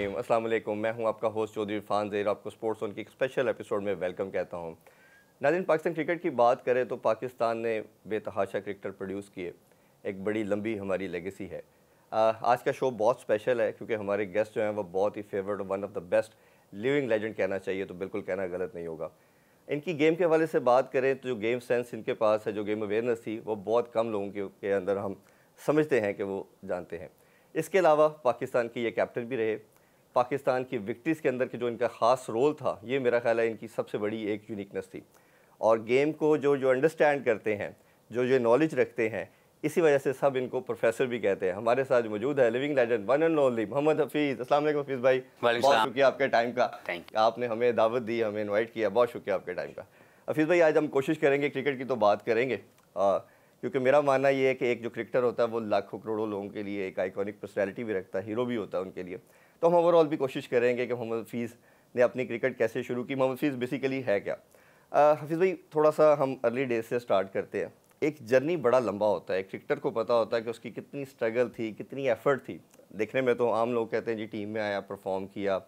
रहीम अस्सलाम मैं हूं आपका होस्ट चौधरी इरफान जेर आपको स्पोर्ट्स ऑन की स्पेशल एपिसोड में वेलकम कहता हूं नाजिन पाकिस्तान क्रिकेट की बात करें तो पाकिस्तान ने बेतहाशा क्रिकेटर प्रोड्यूस किए एक बड़ी लंबी हमारी लेगेसी है आज का शो बहुत स्पेशल है क्योंकि हमारे गेस्ट जो हैं वो बहुत ही favourite one of the best living legend कहना चाहिए तो बिल्कुल कहना गलत नहीं होगा इनकी गेम के हवाले से बात करें तो जो गेम सेंस इनके पास है जो गेम अवेयरनेस थी वो बहुत कम लोगों के अंदर हम समझते हैं कि वो जानते हैं इसके अलावा पाकिस्तान के ये कैप्टन भी रहे पाकिस्तान की विक्ट्रीज़ के अंदर के जो इनका ख़ास रोल था ये मेरा ख्याल है इनकी सबसे बड़ी एक यूनिकनेस थी और गेम को जो जो अंडरस्टैंड करते हैं जो जो नॉलेज रखते हैं इसी वजह से सब इनको प्रोफेसर भी कहते हैं हमारे साथ मौजूद है living legend one and only Mohammad Hafeez अस्सलाम वालेकुम हफीज़ भाई बहुत शुक्रिया आपके टाइम का आपने हमें दावत दी हमें इनवाइट किया बहुत शुक्रिया आपके टाइम का हफीज़ भाई आज हम कोशिश करेंगे क्रिकेट की तो बात करेंगे क्योंकि मेरा मानना ये है कि एक जो क्रिकेटर होता है वो लाखों करोड़ों लोगों के लिए एक आइकॉनिक पर्सनैलिटी भी रखता है हीरो भी होता है उनके लिए तो हम ओवरऑल भी कोशिश करेंगे कि मोहम्मद हफीज़ ने अपनी क्रिकेट कैसे शुरू की मोहम्मद हफीज़ बेसिकली है क्या हफीज़ भाई थोड़ा सा हम अर्ली डेज से स्टार्ट करते हैं एक जर्नी बड़ा लंबा होता है क्रिकेटर को पता होता है कि उसकी कितनी स्ट्रगल थी कितनी एफर्ट थी देखने में तो आम लोग कहते हैं जी टीम में आया परफॉर्म किया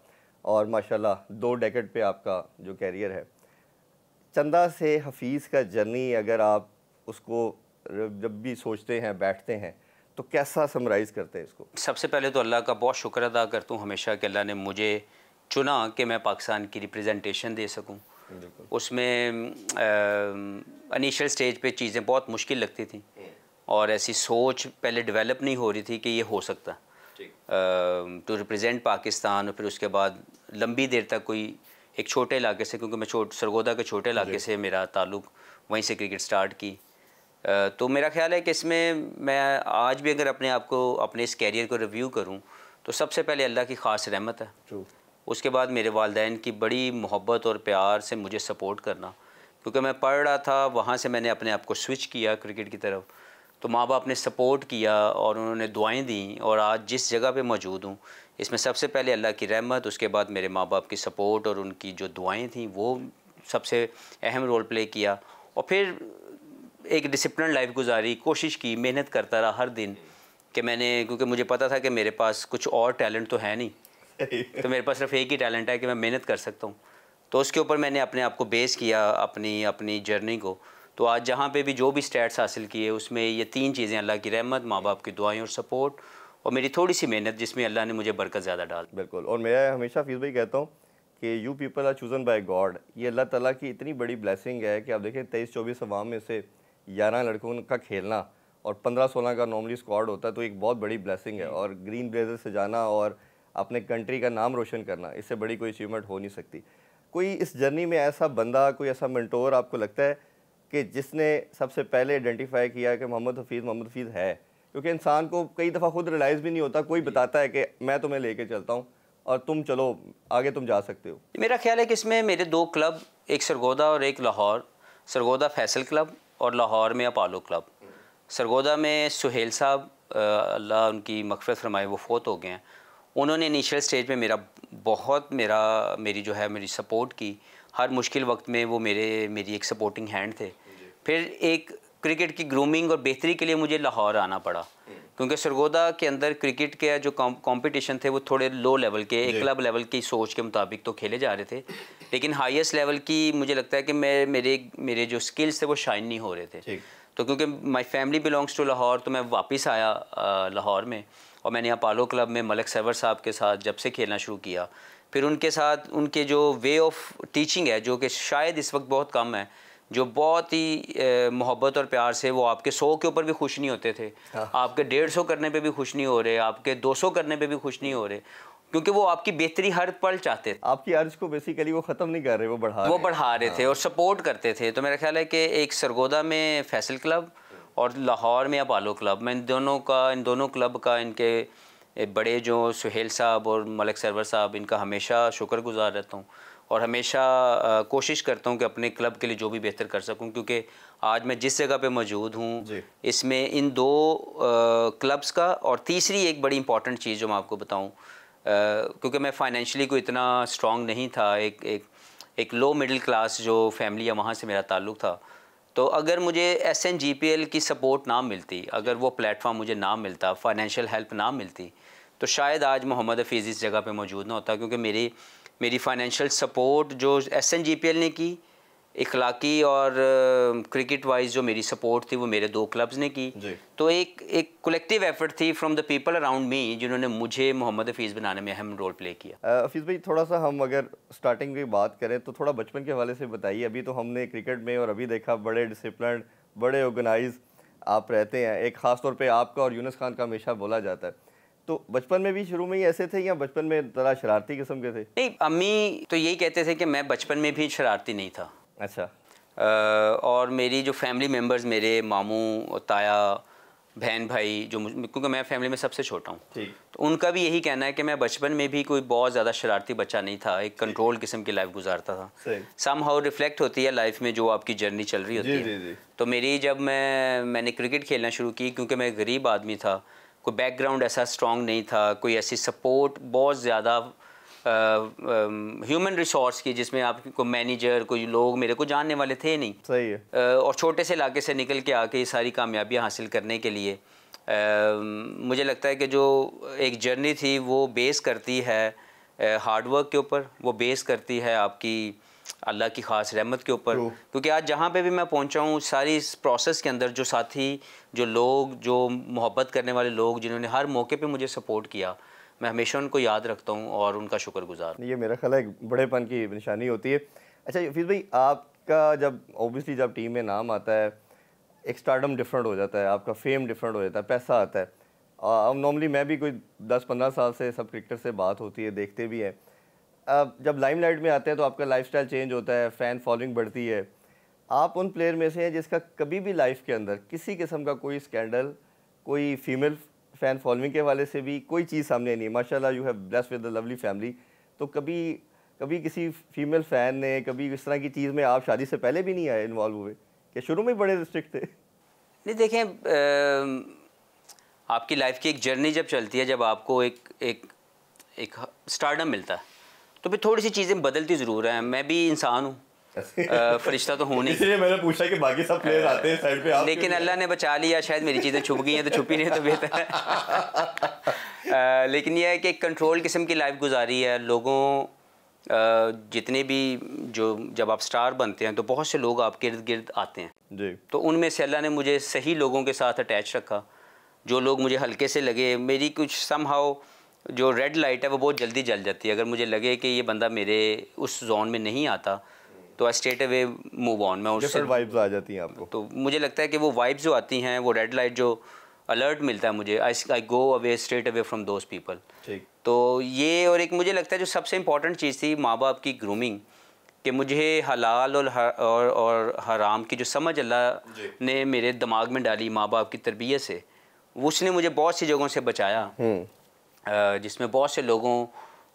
और माशाल्लाह दो डेकेड पे आपका जो कैरियर है चंदा से हफीज़ का जर्नी अगर आप उसको जब भी सोचते हैं बैठते हैं तो कैसा समराइज करते हैं इसको सबसे पहले तो अल्लाह का बहुत शुक्र अदा करता हूँ हमेशा कि अल्लाह ने मुझे चुना कि मैं पाकिस्तान की रिप्रेजेंटेशन दे सकूँ उसमें इनिशियल स्टेज पे चीज़ें बहुत मुश्किल लगती थी हम्म। और ऐसी सोच पहले डेवलप नहीं हो रही थी कि ये हो सकता टू रिप्रेजेंट पाकिस्तान और फिर उसके बाद लंबी देर तक कोई एक छोटे इलाके से क्योंकि मैं छोट सरगोदा के छोटे इलाके से मेरा ताल्लुक़ वहीं से क्रिकेट स्टार्ट की तो मेरा ख्याल है कि इसमें मैं आज भी अगर अपने आप को अपने इस कैरियर को रिव्यू करूँ तो सबसे पहले अल्लाह की ख़ास रहमत है उसके बाद मेरे वालदेन की बड़ी मोहब्बत और प्यार से मुझे सपोर्ट करना क्योंकि मैं पढ़ रहा था वहाँ से मैंने अपने आप को स्विच किया क्रिकेट की तरफ तो माँ बाप ने सपोर्ट किया और उन्होंने दुआएं दी और आज जिस जगह पे मौजूद हूँ इसमें सबसे पहले अल्लाह की रहमत उसके बाद मेरे माँ बाप की सपोर्ट और उनकी जो दुआएं थीं वो सबसे अहम रोल प्ले किया और फिर एक डिसिप्लिन लाइफ गुजारी कोशिश की मेहनत करता रहा हर दिन कि मैंने क्योंकि मुझे पता था कि मेरे पास कुछ और टैलेंट तो है नहीं तो मेरे पास सिर्फ एक ही टैलेंट है कि मैं मेहनत कर सकता हूँ तो उसके ऊपर मैंने अपने आप को बेस किया अपनी अपनी जर्नी को तो आज जहाँ पे भी जो भी स्टैट्स हासिल किए उसमें ये तीन चीज़ें अल्लाह की रहमत माँ बाप की दुआएं और सपोर्ट और मेरी थोड़ी सी मेहनत जिसमें अल्लाह ने मुझे बरकत ज़्यादा डाल बिल्कुल और मैं हमेशा फीस भाई कहता हूँ कि you people are chosen by God ये अल्लाह ताला की इतनी बड़ी ब्लेसिंग है कि आप देखें तेईस चौबीस अवाम में से ग्यारह लड़कों का खेलना और पंद्रह सोलह का नॉर्मली स्क्वाड होता है तो एक बहुत बड़ी ब्लेसिंग है और ग्रीन ब्लेजर से जाना और अपने कंट्री का नाम रोशन करना इससे बड़ी कोई अचीवमेंट हो नहीं सकती कोई इस जर्नी में ऐसा बंदा कोई ऐसा मेंटोर आपको लगता है कि जिसने सबसे पहले आइडेंटिफाई किया कि मोहम्मद हफीज़ मोहम्मद हफीज़ है क्योंकि इंसान को कई दफ़ा खुद रिलाइज भी नहीं होता कोई बताता है कि मैं तुम्हें लेके चलता हूँ और तुम चलो आगे तुम जा सकते हो मेरा ख्याल है कि इसमें मेरे दो क्लब एक सरगोदा और एक लाहौर सरगोदा फैसल क्लब और लाहौर में अपालो क्लब सरगोदा में सुहेल साहब अल्लाह उनकी मकफ़रत फरमाए वो फ़ोत हो गए हैं उन्होंने इनिशियल स्टेज में मेरा बहुत मेरा मेरी जो है मेरी सपोर्ट की हर मुश्किल वक्त में वो मेरे मेरी एक सपोर्टिंग हैंड थे फिर एक क्रिकेट की ग्रूमिंग और बेहतरी के लिए मुझे लाहौर आना पड़ा हम्म। क्योंकि सरगोदा के अंदर क्रिकेट के जो कंपटीशन थे वो थोड़े लो लेवल के एक क्लब लेवल की सोच के मुताबिक तो खेले जा रहे थे लेकिन हाईएस्ट लेवल की मुझे लगता है कि मैं मेरे मेरे जो स्किल्स थे वो शाइन नहीं हो रहे थे तो क्योंकि my family belongs to Lahore तो मैं वापस आया लाहौर में और मैंने अपालो क्लब में मलक सैवर साहब के साथ जब से खेलना शुरू किया फिर उनके साथ उनके जो वे ऑफ टीचिंग है जो कि शायद इस वक्त बहुत कम है जो बहुत ही मोहब्बत और प्यार से वो आपके सौ के ऊपर भी खुश नहीं होते थे हाँ। आपके डेढ़ सौ करने पे भी खुश नहीं हो रहे आपके दो सौ करने पे भी खुश नहीं हो रहे क्योंकि वो आपकी बेहतरी हर पल चाहते थे आपकी अर्ज को बेसिकली वो ख़त्म नहीं कर रहे वो बढ़ा वो बढ़ा रहे थे हाँ। और सपोर्ट करते थे तो मेरा ख्याल है कि एक सरगोदा में फैसल क्लब और लाहौर में अपालो क्लब मैं इन दोनों का इन दोनों क्लब का इनके बड़े जो सुहेल साहब और मलिक सरवर साहब इनका हमेशा शुक्रगुजार रहता हूँ और हमेशा कोशिश करता हूँ कि अपने क्लब के लिए जो भी बेहतर कर सकूँ क्योंकि आज मैं जिस जगह पे मौजूद हूँ इसमें इन दो क्लब्स का और तीसरी एक बड़ी इंपॉर्टेंट चीज़ जो मैं आपको बताऊँ क्योंकि मैं फाइनेंशली कोई इतना स्ट्रॉन्ग नहीं था एक एक एक लो मिडिल क्लास जो फैमिली है वहाँ से मेरा ताल्लुक था तो अगर मुझे S N G P L की सपोर्ट ना मिलती अगर वो प्लेटफॉर्म मुझे ना मिलता फाइनेंशियल हेल्प ना मिलती तो शायद आज मोहम्मद हफीज़ इस जगह पे मौजूद ना होता क्योंकि मेरी मेरी फाइनेंशियल सपोर्ट जो S N G P L ने की इखलाकी और क्रिकेट वाइज जो मेरी सपोर्ट थी वो मेरे दो क्लब्स ने की तो एक एक कलेक्टिव एफर्ट थी from the people around me जिन्होंने मुझे मोहम्मद हफीज़ बनाने में अहम रोल प्ले किया हफीज़ भाई थोड़ा सा हम अगर स्टार्टिंग की बात करें तो थोड़ा बचपन के हवाले से बताइए अभी तो हमने क्रिकेट में और अभी देखा बड़े डिसिप्लिन बड़े ऑर्गेनाइज आप रहते हैं एक ख़ास तौर पर आपका और यूनस खान का हमेशा बोला जाता है तो बचपन में भी शुरू में ही ऐसे थे या बचपन में जरा शरारती किस्म के थे नहीं अम्मी तो यही कहते थे कि मैं बचपन में भी शरारती नहीं था अच्छा आ, और मेरी जो फैमिली मेम्बर्स मेरे मामू ताया बहन भाई जो क्योंकि मैं फैमिली में सबसे छोटा हूँ तो उनका भी यही कहना है कि मैं बचपन में भी कोई बहुत ज़्यादा शरारती बच्चा नहीं था एक कंट्रोल किस्म की लाइफ गुजारता था सम हाउ रिफ्लेक्ट होती है लाइफ में जो आपकी जर्नी चल रही होती जी, है जी, जी. तो मेरी जब मैं मैंने क्रिकेट खेलना शुरू की क्योंकि मैं गरीब आदमी था कोई बैकग्राउंड ऐसा स्ट्रॉन्ग नहीं था कोई ऐसी सपोर्ट बहुत ज़्यादा ह्यूमन रिसोर्स की जिसमें आपको मैनेजर कोई लोग मेरे को जानने वाले थे नहीं सही है uh, और छोटे से इलाके से निकल के आके ये सारी कामयाबियाँ हासिल करने के लिए uh, मुझे लगता है कि जो एक जर्नी थी वो बेस करती है हार्डवर्क uh, के ऊपर वो बेस करती है आपकी अल्लाह की ख़ास रहमत के ऊपर क्योंकि आज जहाँ पे भी मैं पहुँचा हूँ सारी इस प्रोसेस के अंदर जो साथी जो लोग जो मोहब्बत करने वाले लोग जिन्होंने हर मौके पे मुझे सपोर्ट किया मैं हमेशा उनको याद रखता हूँ और उनका शुक्रगुजार ये मेरा ख्याल एक बड़ेपन की निशानी होती है अच्छा फिर भाई आपका जब ओबियसली जब टीम में नाम आता है एक स्टार्डम डिफरेंट हो जाता है आपका फेम डिफरेंट हो जाता है पैसा आता है अब नॉर्मली मैं भी कोई दस पंद्रह साल से सब क्रिकेटर से बात होती है देखते भी हैं जब लाइमलाइट में आते हैं तो आपका लाइफस्टाइल चेंज होता है फ़ैन फॉलोइंग बढ़ती है आप उन प्लेयर में से हैं जिसका कभी भी लाइफ के अंदर किसी किस्म का कोई स्कैंडल कोई फीमेल फ़ैन फॉलोइंग के वाले से भी कोई चीज़ सामने नहीं है माशाल्लाह you have bless with a lovely family तो कभी कभी किसी फीमेल फ़ैन ने कभी इस तरह की चीज़ में आप शादी से पहले भी नहीं आए इन्वॉल्व हुए कि शुरू में बड़े रिस्ट्रिक्ट थे नहीं देखें आपकी लाइफ की एक जर्नी जब चलती है जब आपको एक एक एक स्टार्टअप मिलता है तो फिर थोड़ी सी चीज़ें बदलती ज़रूर हैं मैं भी इंसान हूँ फरिश्ता तो होने इसलिए मैंने पूछा कि बाकी सब प्लेयर आते हैं साइड पे आप लेकिन अल्लाह ने बचा लिया शायद मेरी चीज़ें छुप गई हैं तो छुपी नहीं तो बेहतर है लेकिन यह है कि कंट्रोल किस्म की लाइफ गुजारी है लोगों जितने भी जो जब आप स्टार बनते हैं तो बहुत से लोग आपके इर्द गिर्द आते हैं तो उनमें से अल्लाह ने मुझे सही लोगों के साथ अटैच रखा जो लोग मुझे हल्के से लगे मेरी कुछ सम हाउ जो रेड लाइट है वो बहुत जल्दी जल जाती है अगर मुझे लगे कि ये बंदा मेरे उस जोन में नहीं आता तो I straight away move on मैं उससे वाइब्स आ जाती हैं आपको तो मुझे लगता है कि वो वाइब्स जो आती हैं वो रेड लाइट जो अलर्ट मिलता है मुझे I I go away straight away from those people तो ये और एक मुझे लगता है जो सबसे इम्पॉर्टेंट चीज़ थी माँ बाप की ग्रूमिंग कि मुझे हलाल और हर, और और हराम की जो समझ अल्लाह ने मेरे दिमाग में डाली माँ बाप की तरबियत से उसने मुझे बहुत सी जगहों से बचाया हम्म। जिसमें बहुत से लोगों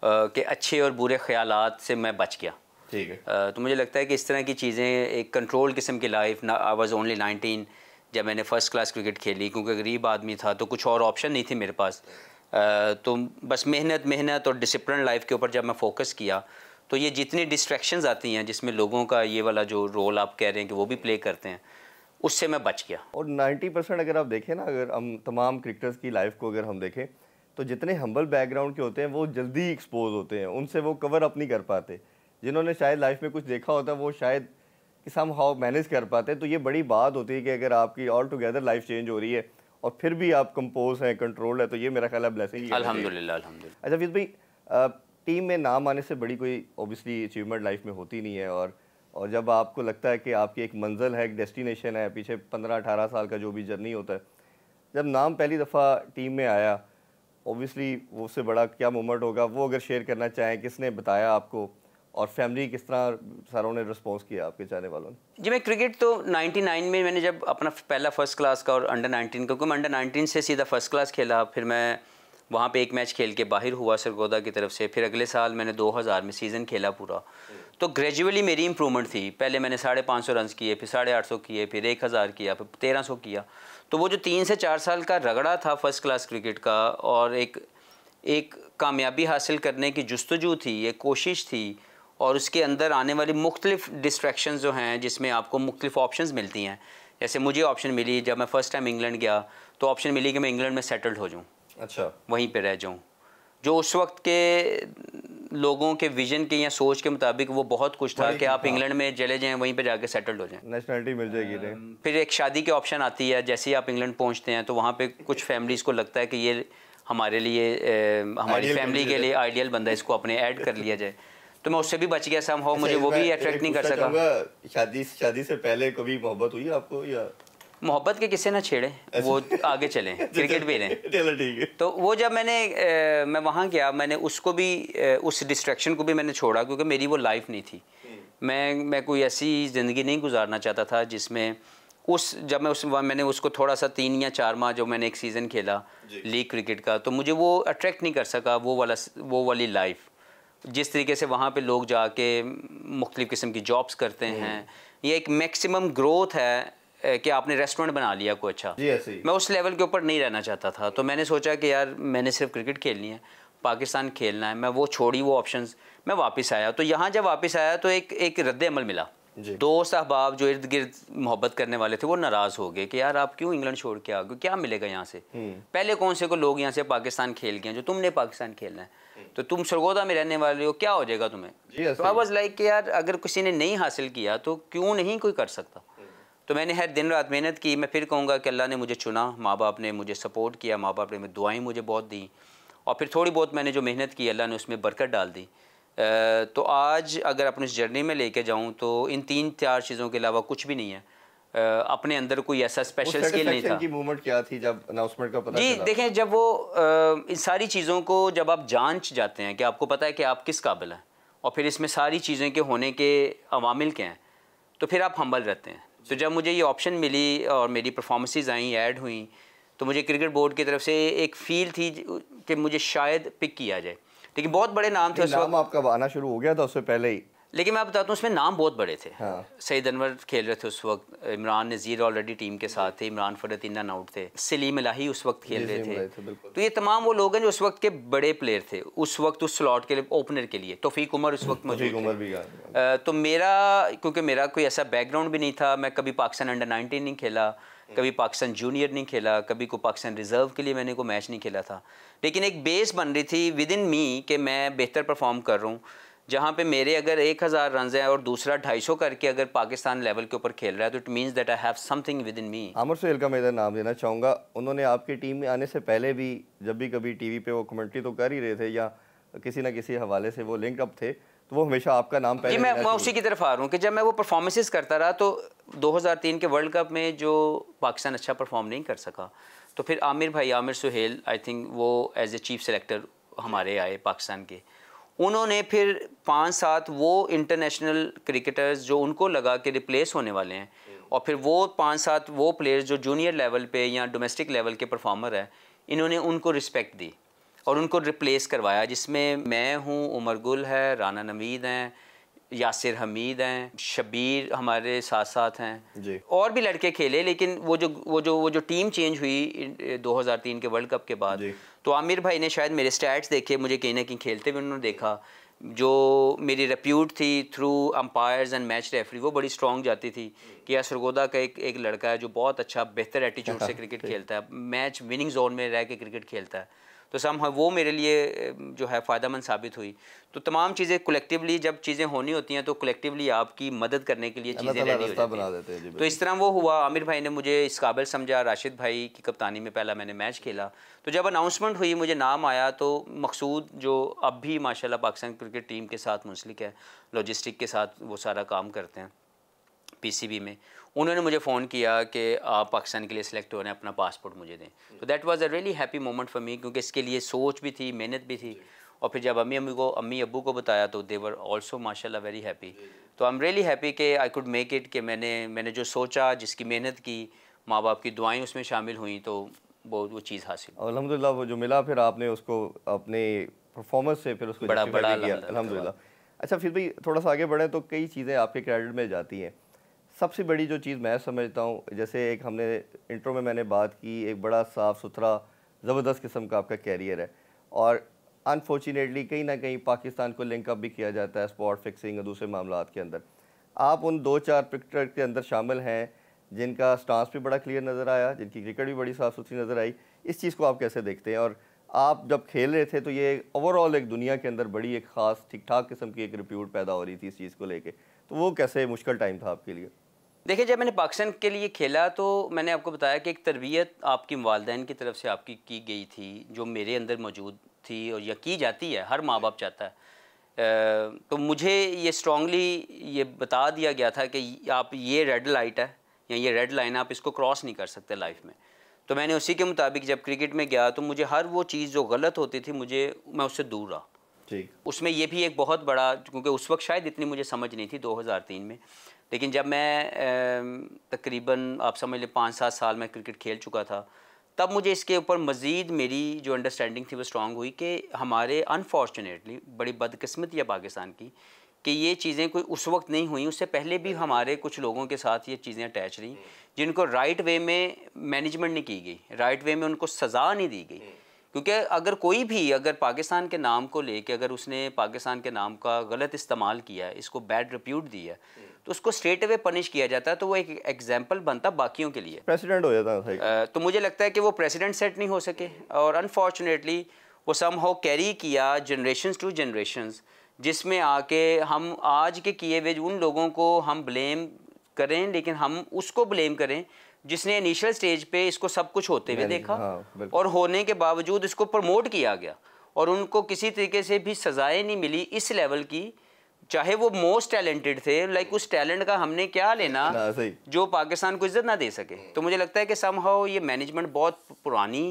के अच्छे और बुरे ख्याल से मैं बच गया ठीक है तो मुझे लगता है कि इस तरह की चीज़ें एक कंट्रोल किस्म की लाइफ ना आई वॉज़ ओनली नाइनटीन जब मैंने फ़र्स्ट क्लास क्रिकेट खेली क्योंकि गरीब आदमी था तो कुछ और ऑप्शन नहीं थे मेरे पास तो बस मेहनत मेहनत और डिसिप्लिन लाइफ के ऊपर जब मैं फोकस किया तो ये जितनी डिस्ट्रैक्शंस आती हैं जिसमें लोगों का ये वाला जो रोल आप कह रहे हैं कि वो भी प्ले करते हैं उससे मैं बच गया और 90 परसेंट अगर आप देखें ना अगर हम तमाम क्रिकेटर्स की लाइफ को अगर हम देखें तो जितने हम्बल बैकग्राउंड के होते हैं वो जल्दी एक्सपोज होते हैं उनसे वो कवर अप नहीं कर पाते जिन्होंने शायद लाइफ में कुछ देखा होता है वो शायद सम हाउ मैनेज कर पाते तो ये बड़ी बात होती है कि अगर आपकी ऑल टुगेदर लाइफ चेंज हो रही है और फिर भी आप कंपोज हैं कंट्रोल है तो ये मेरा ख्याल है ब्लेसिंग अलहमदिल्ला अच्छा फिर भाई टीम में नाम आने से बड़ी कोई ओबियसली अचीवमेंट लाइफ में होती नहीं है और और जब आपको लगता है कि आपकी एक मंजिल है एक डेस्टिनेशन है पीछे पंद्रह अठारह साल का जो भी जर्नी होता है जब नाम पहली दफ़ा टीम में आया ओबियसली वो उससे बड़ा क्या मोमेंट होगा वो अगर शेयर करना चाहें किसने बताया आपको और फैमिली किस तरह सारों ने रिस्पॉन्स किया आपके चाहने वालों ने जी मैं क्रिकेट तो 99 में मैंने जब अपना पहला फ़र्स्ट क्लास का और अंडर 19 का क्योंकि मैं अंडर 19 से सीधा फ़र्स्ट क्लास खेला फिर मैं वहाँ पे एक मैच खेल के बाहर हुआ सरगोदा की तरफ से फिर अगले साल मैंने 2000 में सीज़न खेला पूरा तो ग्रेजुअली मेरी इंप्रूवमेंट थी पहले मैंने साढ़े पाँच सौ रन किए फिर साढ़े आठ सौ किए फिर एक हज़ार किया फिर तेरह सौ किया तो वो जो तीन से चार साल का रगड़ा था फर्स्ट क्लास क्रिकेट का और एक एक कामयाबी हासिल करने की जस्तजू थी एक कोशिश थी और उसके अंदर आने वाली मुख्तलिफ डिस्ट्रैक्शन जो हैं जिसमें आपको मुख्तलिफ ऑप्शन मिलती हैं जैसे मुझे ऑप्शन मिली जब मैं फ़र्स्ट टाइम इंग्लैंड गया तो ऑप्शन मिली कि मैं इंग्लैंड में सेटल्ड हो जाऊँ अच्छा वहीं पर रह जाऊँ जो उस वक्त के लोगों के विजन के या सोच के मुताबिक वो बहुत कुछ था कि तो आप इंग्लैंड में चले जाएं वहीं पे जाके सेटल्ड हो जाएं नेशनलिटी मिल जाएगी फिर एक शादी के ऑप्शन आती है जैसे ही आप इंग्लैंड पहुंचते हैं तो वहाँ पे कुछ फैमिलीज़ को लगता है कि ये हमारे लिए हमारी फैमिली के लिए आइडियल बंदा इसको अपने ऐड कर लिया जाए तो मैं उससे भी बच गया सम हो अच्छा, मुझे वो भी अट्रैक्ट नहीं कर सका शादी शादी से पहले कभी मोहब्बत हुई आपको या मोहब्बत के किस्से ना छेड़े अच्छा। वो आगे चले क्रिकेट भी लें तो वो जब मैंने आ, मैं वहाँ गया मैंने उसको भी उस डिस्ट्रैक्शन को भी मैंने छोड़ा क्योंकि मेरी वो लाइफ नहीं थी हम्म। मैं मैं कोई ऐसी ज़िंदगी नहीं गुजारना चाहता था जिसमें उस जब मैं उस मैंने उसको थोड़ा सा तीन या चार माह जो मैंने एक सीज़न खेला लीग क्रिकेट का तो मुझे वो अट्रैक्ट नहीं कर सका वो वाला वो वाली लाइफ जिस तरीके से वहाँ पे लोग जाके मुख्तलिफ़ किस्म की जॉब्स करते हम्म। हैं ये एक मैक्सिमम ग्रोथ है कि आपने रेस्टोरेंट बना लिया कोई अच्छा जी ऐसे ही मैं उस लेवल के ऊपर नहीं रहना चाहता था तो मैंने सोचा कि यार मैंने सिर्फ क्रिकेट खेलनी है पाकिस्तान खेलना है मैं वो छोड़ी वो ऑप्शन मैं वापस आया तो यहाँ जब वापस आया तो एक एक रद्द अमल मिला दोस्त अहबाब जो इर्द गिर्द मोहब्बत करने वाले थे वो नाराज़ हो गए कि यार आप क्यों इंग्लैंड छोड़ के आ गए क्या मिलेगा यहाँ से हम्म। पहले कौन से को लोग यहाँ से पाकिस्तान खेल गए जो तुमने पाकिस्तान खेलना है हम्म। तो तुम सरगोदा में रहने वाले हो क्या हो जाएगा तुम्हें तो आई वॉज लाइक कि यार अगर किसी ने नहीं हासिल किया तो क्यों नहीं कोई कर सकता तो मैंने हर दिन रात मेहनत की मैं फिर कहूँगा कि अल्लाह ने मुझे चुना माँ बाप ने मुझे सपोर्ट किया माँ बाप ने दुआएँ मुझे बहुत दी और फिर थोड़ी बहुत मैंने जो मेहनत की अल्लाह ने उसमें बरकत डाल दी तो आज अगर अपने इस जर्नी में लेके जाऊँ तो इन तीन चार चीज़ों के अलावा कुछ भी नहीं है अपने अंदर कोई ऐसा स्पेशल स्किल नहीं था मूवमेंट क्या थी जब अनाउंसमेंट का पता जी देखें जब वो इन सारी चीज़ों को जब आप जांच जाते हैं कि आपको पता है कि आप किस काबिल हैं और फिर इसमें सारी चीज़ें के होने के अवामिल के हैं तो फिर आप हम्बल रहते हैं तो जब मुझे ये ऑप्शन मिली और मेरी परफॉर्मेंसेज आई ऐड हुई तो मुझे क्रिकेट बोर्ड की तरफ से एक फील थी कि मुझे शायद पिक किया जाए लेकिन बहुत बड़े नाम थे उस वक्त आपका आना शुरू हो गया था उससे पहले ही लेकिन मैं बताता हूँ उसमें नाम बहुत बड़े थे हाँ। सईद अनवर खेल रहे थे उस वक्त इमरान नज़ीर ऑलरेडी टीम के साथ थे इमरान फरत इन नाउट थे सलीम अलाही उस वक्त खेल रहे थे, थे तो ये तमाम वो लोग हैं जो उस वक्त के बड़े प्लेयर थे उस वक्त उस स्लॉट के लिए ओपनर के लिए तोफ़ीक उमर उस वक्त मौजूद उमर भी तो मेरा क्योंकि मेरा कोई ऐसा बैकग्राउंड भी नहीं था मैं कभी पाकिस्तान अंडर नाइनटीन नहीं खेला कभी पाकिस्तान जूनियर नहीं खेला कभी को पाकिस्तान रिज़र्व के लिए मैंने को मैच नहीं खेला था लेकिन एक बेस बन रही थी विद इन मी कि मैं बेहतर परफॉर्म कर रहा हूँ जहाँ पे मेरे अगर एक हज़ार रन हैं और दूसरा ढाई सौ करके अगर पाकिस्तान लेवल के ऊपर खेल रहा है तो it means that I have something within me अमर सुल का मैं इधर नाम देना चाहूँगा उन्होंने आपकी टीम में आने से पहले भी जब भी कभी टीवी पे वो कमेंट्री तो कर ही रहे थे या किसी ना किसी हवाले से वो लिंक अप थे तो वो हमेशा आपका नाम पहले मैं मैं उसी की तरफ आ रहा हूँ कि जब मैं वो परफॉर्मेंसेस करता रहा तो 2003 के वर्ल्ड कप में जो पाकिस्तान अच्छा परफॉर्म नहीं कर सका तो फिर आमिर भाई आमिर सुहेल आई थिंक वो एज ए चीफ सेलेक्टर हमारे आए पाकिस्तान के उन्होंने फिर पाँच सात वो इंटरनेशनल क्रिकेटर्स जो उनको लगा कि रिप्लेस होने वाले हैं और फिर वो पाँच सात वो प्लेयर्स जो जूनियर लेवल पे या डोमेस्टिक लेवल के परफॉर्मर हैं इन्होंने उनको रिस्पेक्ट दी और उनको रिप्लेस करवाया जिसमें मैं हूँ उमर गुल है राना नवीद हैं यासिर हमीद हैं शबीर हमारे साथ साथ हैं जी और भी लड़के खेले लेकिन वो जो वो जो वो जो टीम चेंज हुई 2003 के वर्ल्ड कप के बाद तो आमिर भाई ने शायद मेरे स्टैट्स देखे मुझे कहीं ना कहीं खेलते हुए उन्होंने देखा जो मेरी रिप्यूट थी through umpires and match referee वो बड़ी स्ट्रॉन्ग जाती थी कि यार सरगोदा का एक एक लड़का है जो बहुत अच्छा बेहतर एटीट्यूड से क्रिकेट खेलता है मैच विनिंग जोन में रह के क्रिकेट खेलता है तो सम वो मेरे लिए जो है फ़ायदा साबित हुई तो तमाम चीज़ें कलेक्टिवली जब चीज़ें होनी होती हैं तो कलेक्टिवली आपकी मदद करने के लिए चीज़ें रेडी हो जाती हैं तो इस तरह वो हुआ आमिर भाई ने मुझे इस काबिल समझा राशिद भाई की कप्तानी में पहला मैंने मैच खेला तो जब अनाउंसमेंट हुई मुझे नाम आया तो मकसूद जो अब भी माशाल्लाह पाकिस्तान क्रिकेट टीम के साथ मुंसलिक है लॉजिस्टिक के साथ वो सारा काम करते हैं बी में उन्होंने मुझे फ़ोन किया कि आप पाकिस्तान के लिए सिलेक्ट हो रहे हैं अपना पासपोर्ट मुझे दें तो that was a really happy moment for me क्योंकि इसके लिए सोच भी थी मेहनत भी थी और फिर जब अम्मी अम्मी को अम्मी अबू को बताया तो देवर ऑल्सो माशा वेरी हैप्पी तो आई एम रियली हैप्पी कि आई कुड मेक इट कि मैंने मैंने जो सोचा जिसकी मेहनत की माँ बाप की दुआएँ उसमें शामिल हुई तो बहुत वो चीज़ हासिल अलहमदिल्ला वो जो मिला फिर आपने उसको अपने परफॉर्मेंस से फिर उसको बड़ा बड़ा अलहमदिल्ला अच्छा फिर भाई थोड़ा सा आगे बढ़ें तो कई चीज़ें आपके क्रेडिट में जाती हैं सबसे बड़ी जो चीज़ मैं समझता हूँ जैसे एक हमने इंट्रो में मैंने बात की एक बड़ा साफ़ सुथरा ज़बरदस्त किस्म का आपका कैरियर है और अनफॉर्चुनेटली कहीं ना कहीं पाकिस्तान को लिंकअप भी किया जाता है स्पॉट फिक्सिंग और दूसरे मामला के अंदर आप उन दो चार क्रिकेटर के अंदर शामिल हैं जिनका स्टांस भी बड़ा क्लियर नज़र आया जिनकी क्रिकेट भी बड़ी साफ़ सुथरी नज़र आई इस चीज़ को आप कैसे देखते हैं और आप जब खेल रहे थे तो ये ओवरऑल एक दुनिया के अंदर बड़ी एक ख़ास ठीक ठाक किस्म की एक रिप्यूट पैदा हो रही थी इस चीज़ को लेके तो वो कैसे मुश्किल टाइम था आपके लिए देखिए जब मैंने पाकिस्तान के लिए खेला तो मैंने आपको बताया कि एक तरबियत आपकी वालदेन की तरफ से आपकी की गई थी जो मेरे अंदर मौजूद थी और या की जाती है हर माँ बाप चाहता है तो मुझे ये स्ट्रांगली ये बता दिया गया था कि आप ये रेड लाइट है या ये रेड लाइन है आप इसको क्रॉस नहीं कर सकते लाइफ में तो मैंने उसी के मुताबिक जब क्रिकेट में गया तो मुझे हर वो चीज़ जो गलत होती थी मुझे मैं उससे दूर रहा ठीक उसमें ये भी एक बहुत बड़ा क्योंकि उस वक्त शायद इतनी मुझे समझ नहीं थी 2003 में लेकिन जब मैं तकरीबन आप समझ लें पाँच सात साल में क्रिकेट खेल चुका था तब मुझे इसके ऊपर मज़ीद मेरी जो अंडरस्टैंडिंग थी वो स्ट्रांग हुई कि हमारे अनफॉर्चुनेटली बड़ी बदकस्मती है पाकिस्तान की कि ये चीज़ें कोई उस वक्त नहीं हुई उससे पहले भी हमारे कुछ लोगों के साथ ये चीज़ें अटैच रहीं जिनको राइट वे में मैनेजमेंट नहीं की गई राइट वे में उनको सज़ा नहीं दी गई क्योंकि अगर कोई भी अगर पाकिस्तान के नाम को लेके अगर उसने पाकिस्तान के नाम का गलत इस्तेमाल किया इसको बैड रिप्यूट दिया तो उसको स्ट्रेट अवे पनिश किया जाता तो वो एक एग्जाम्पल बनता बाकियों के लिए प्रेसिडेंट हो जाता तो मुझे लगता है कि वो प्रेसिडेंट सेट नहीं हो सके और अनफॉर्चुनेटली वो सम हाउ कैरी किया जनरेशन टू जनरेशन जिसमें आके हम आज के किए हुए उन लोगों को हम ब्लेम करें लेकिन हम उसको ब्लेम करें जिसने इनिशियल स्टेज पे इसको सब कुछ होते हुए देखा हाँ, और होने के बावजूद इसको प्रमोट किया गया और उनको किसी तरीके से भी सज़ाएँ नहीं मिली इस लेवल की चाहे वो मोस्ट टैलेंटेड थे लाइक उस टैलेंट का हमने क्या लेना जो पाकिस्तान को इज्जत ना दे सके तो मुझे लगता है कि सम ये मैनेजमेंट बहुत पुरानी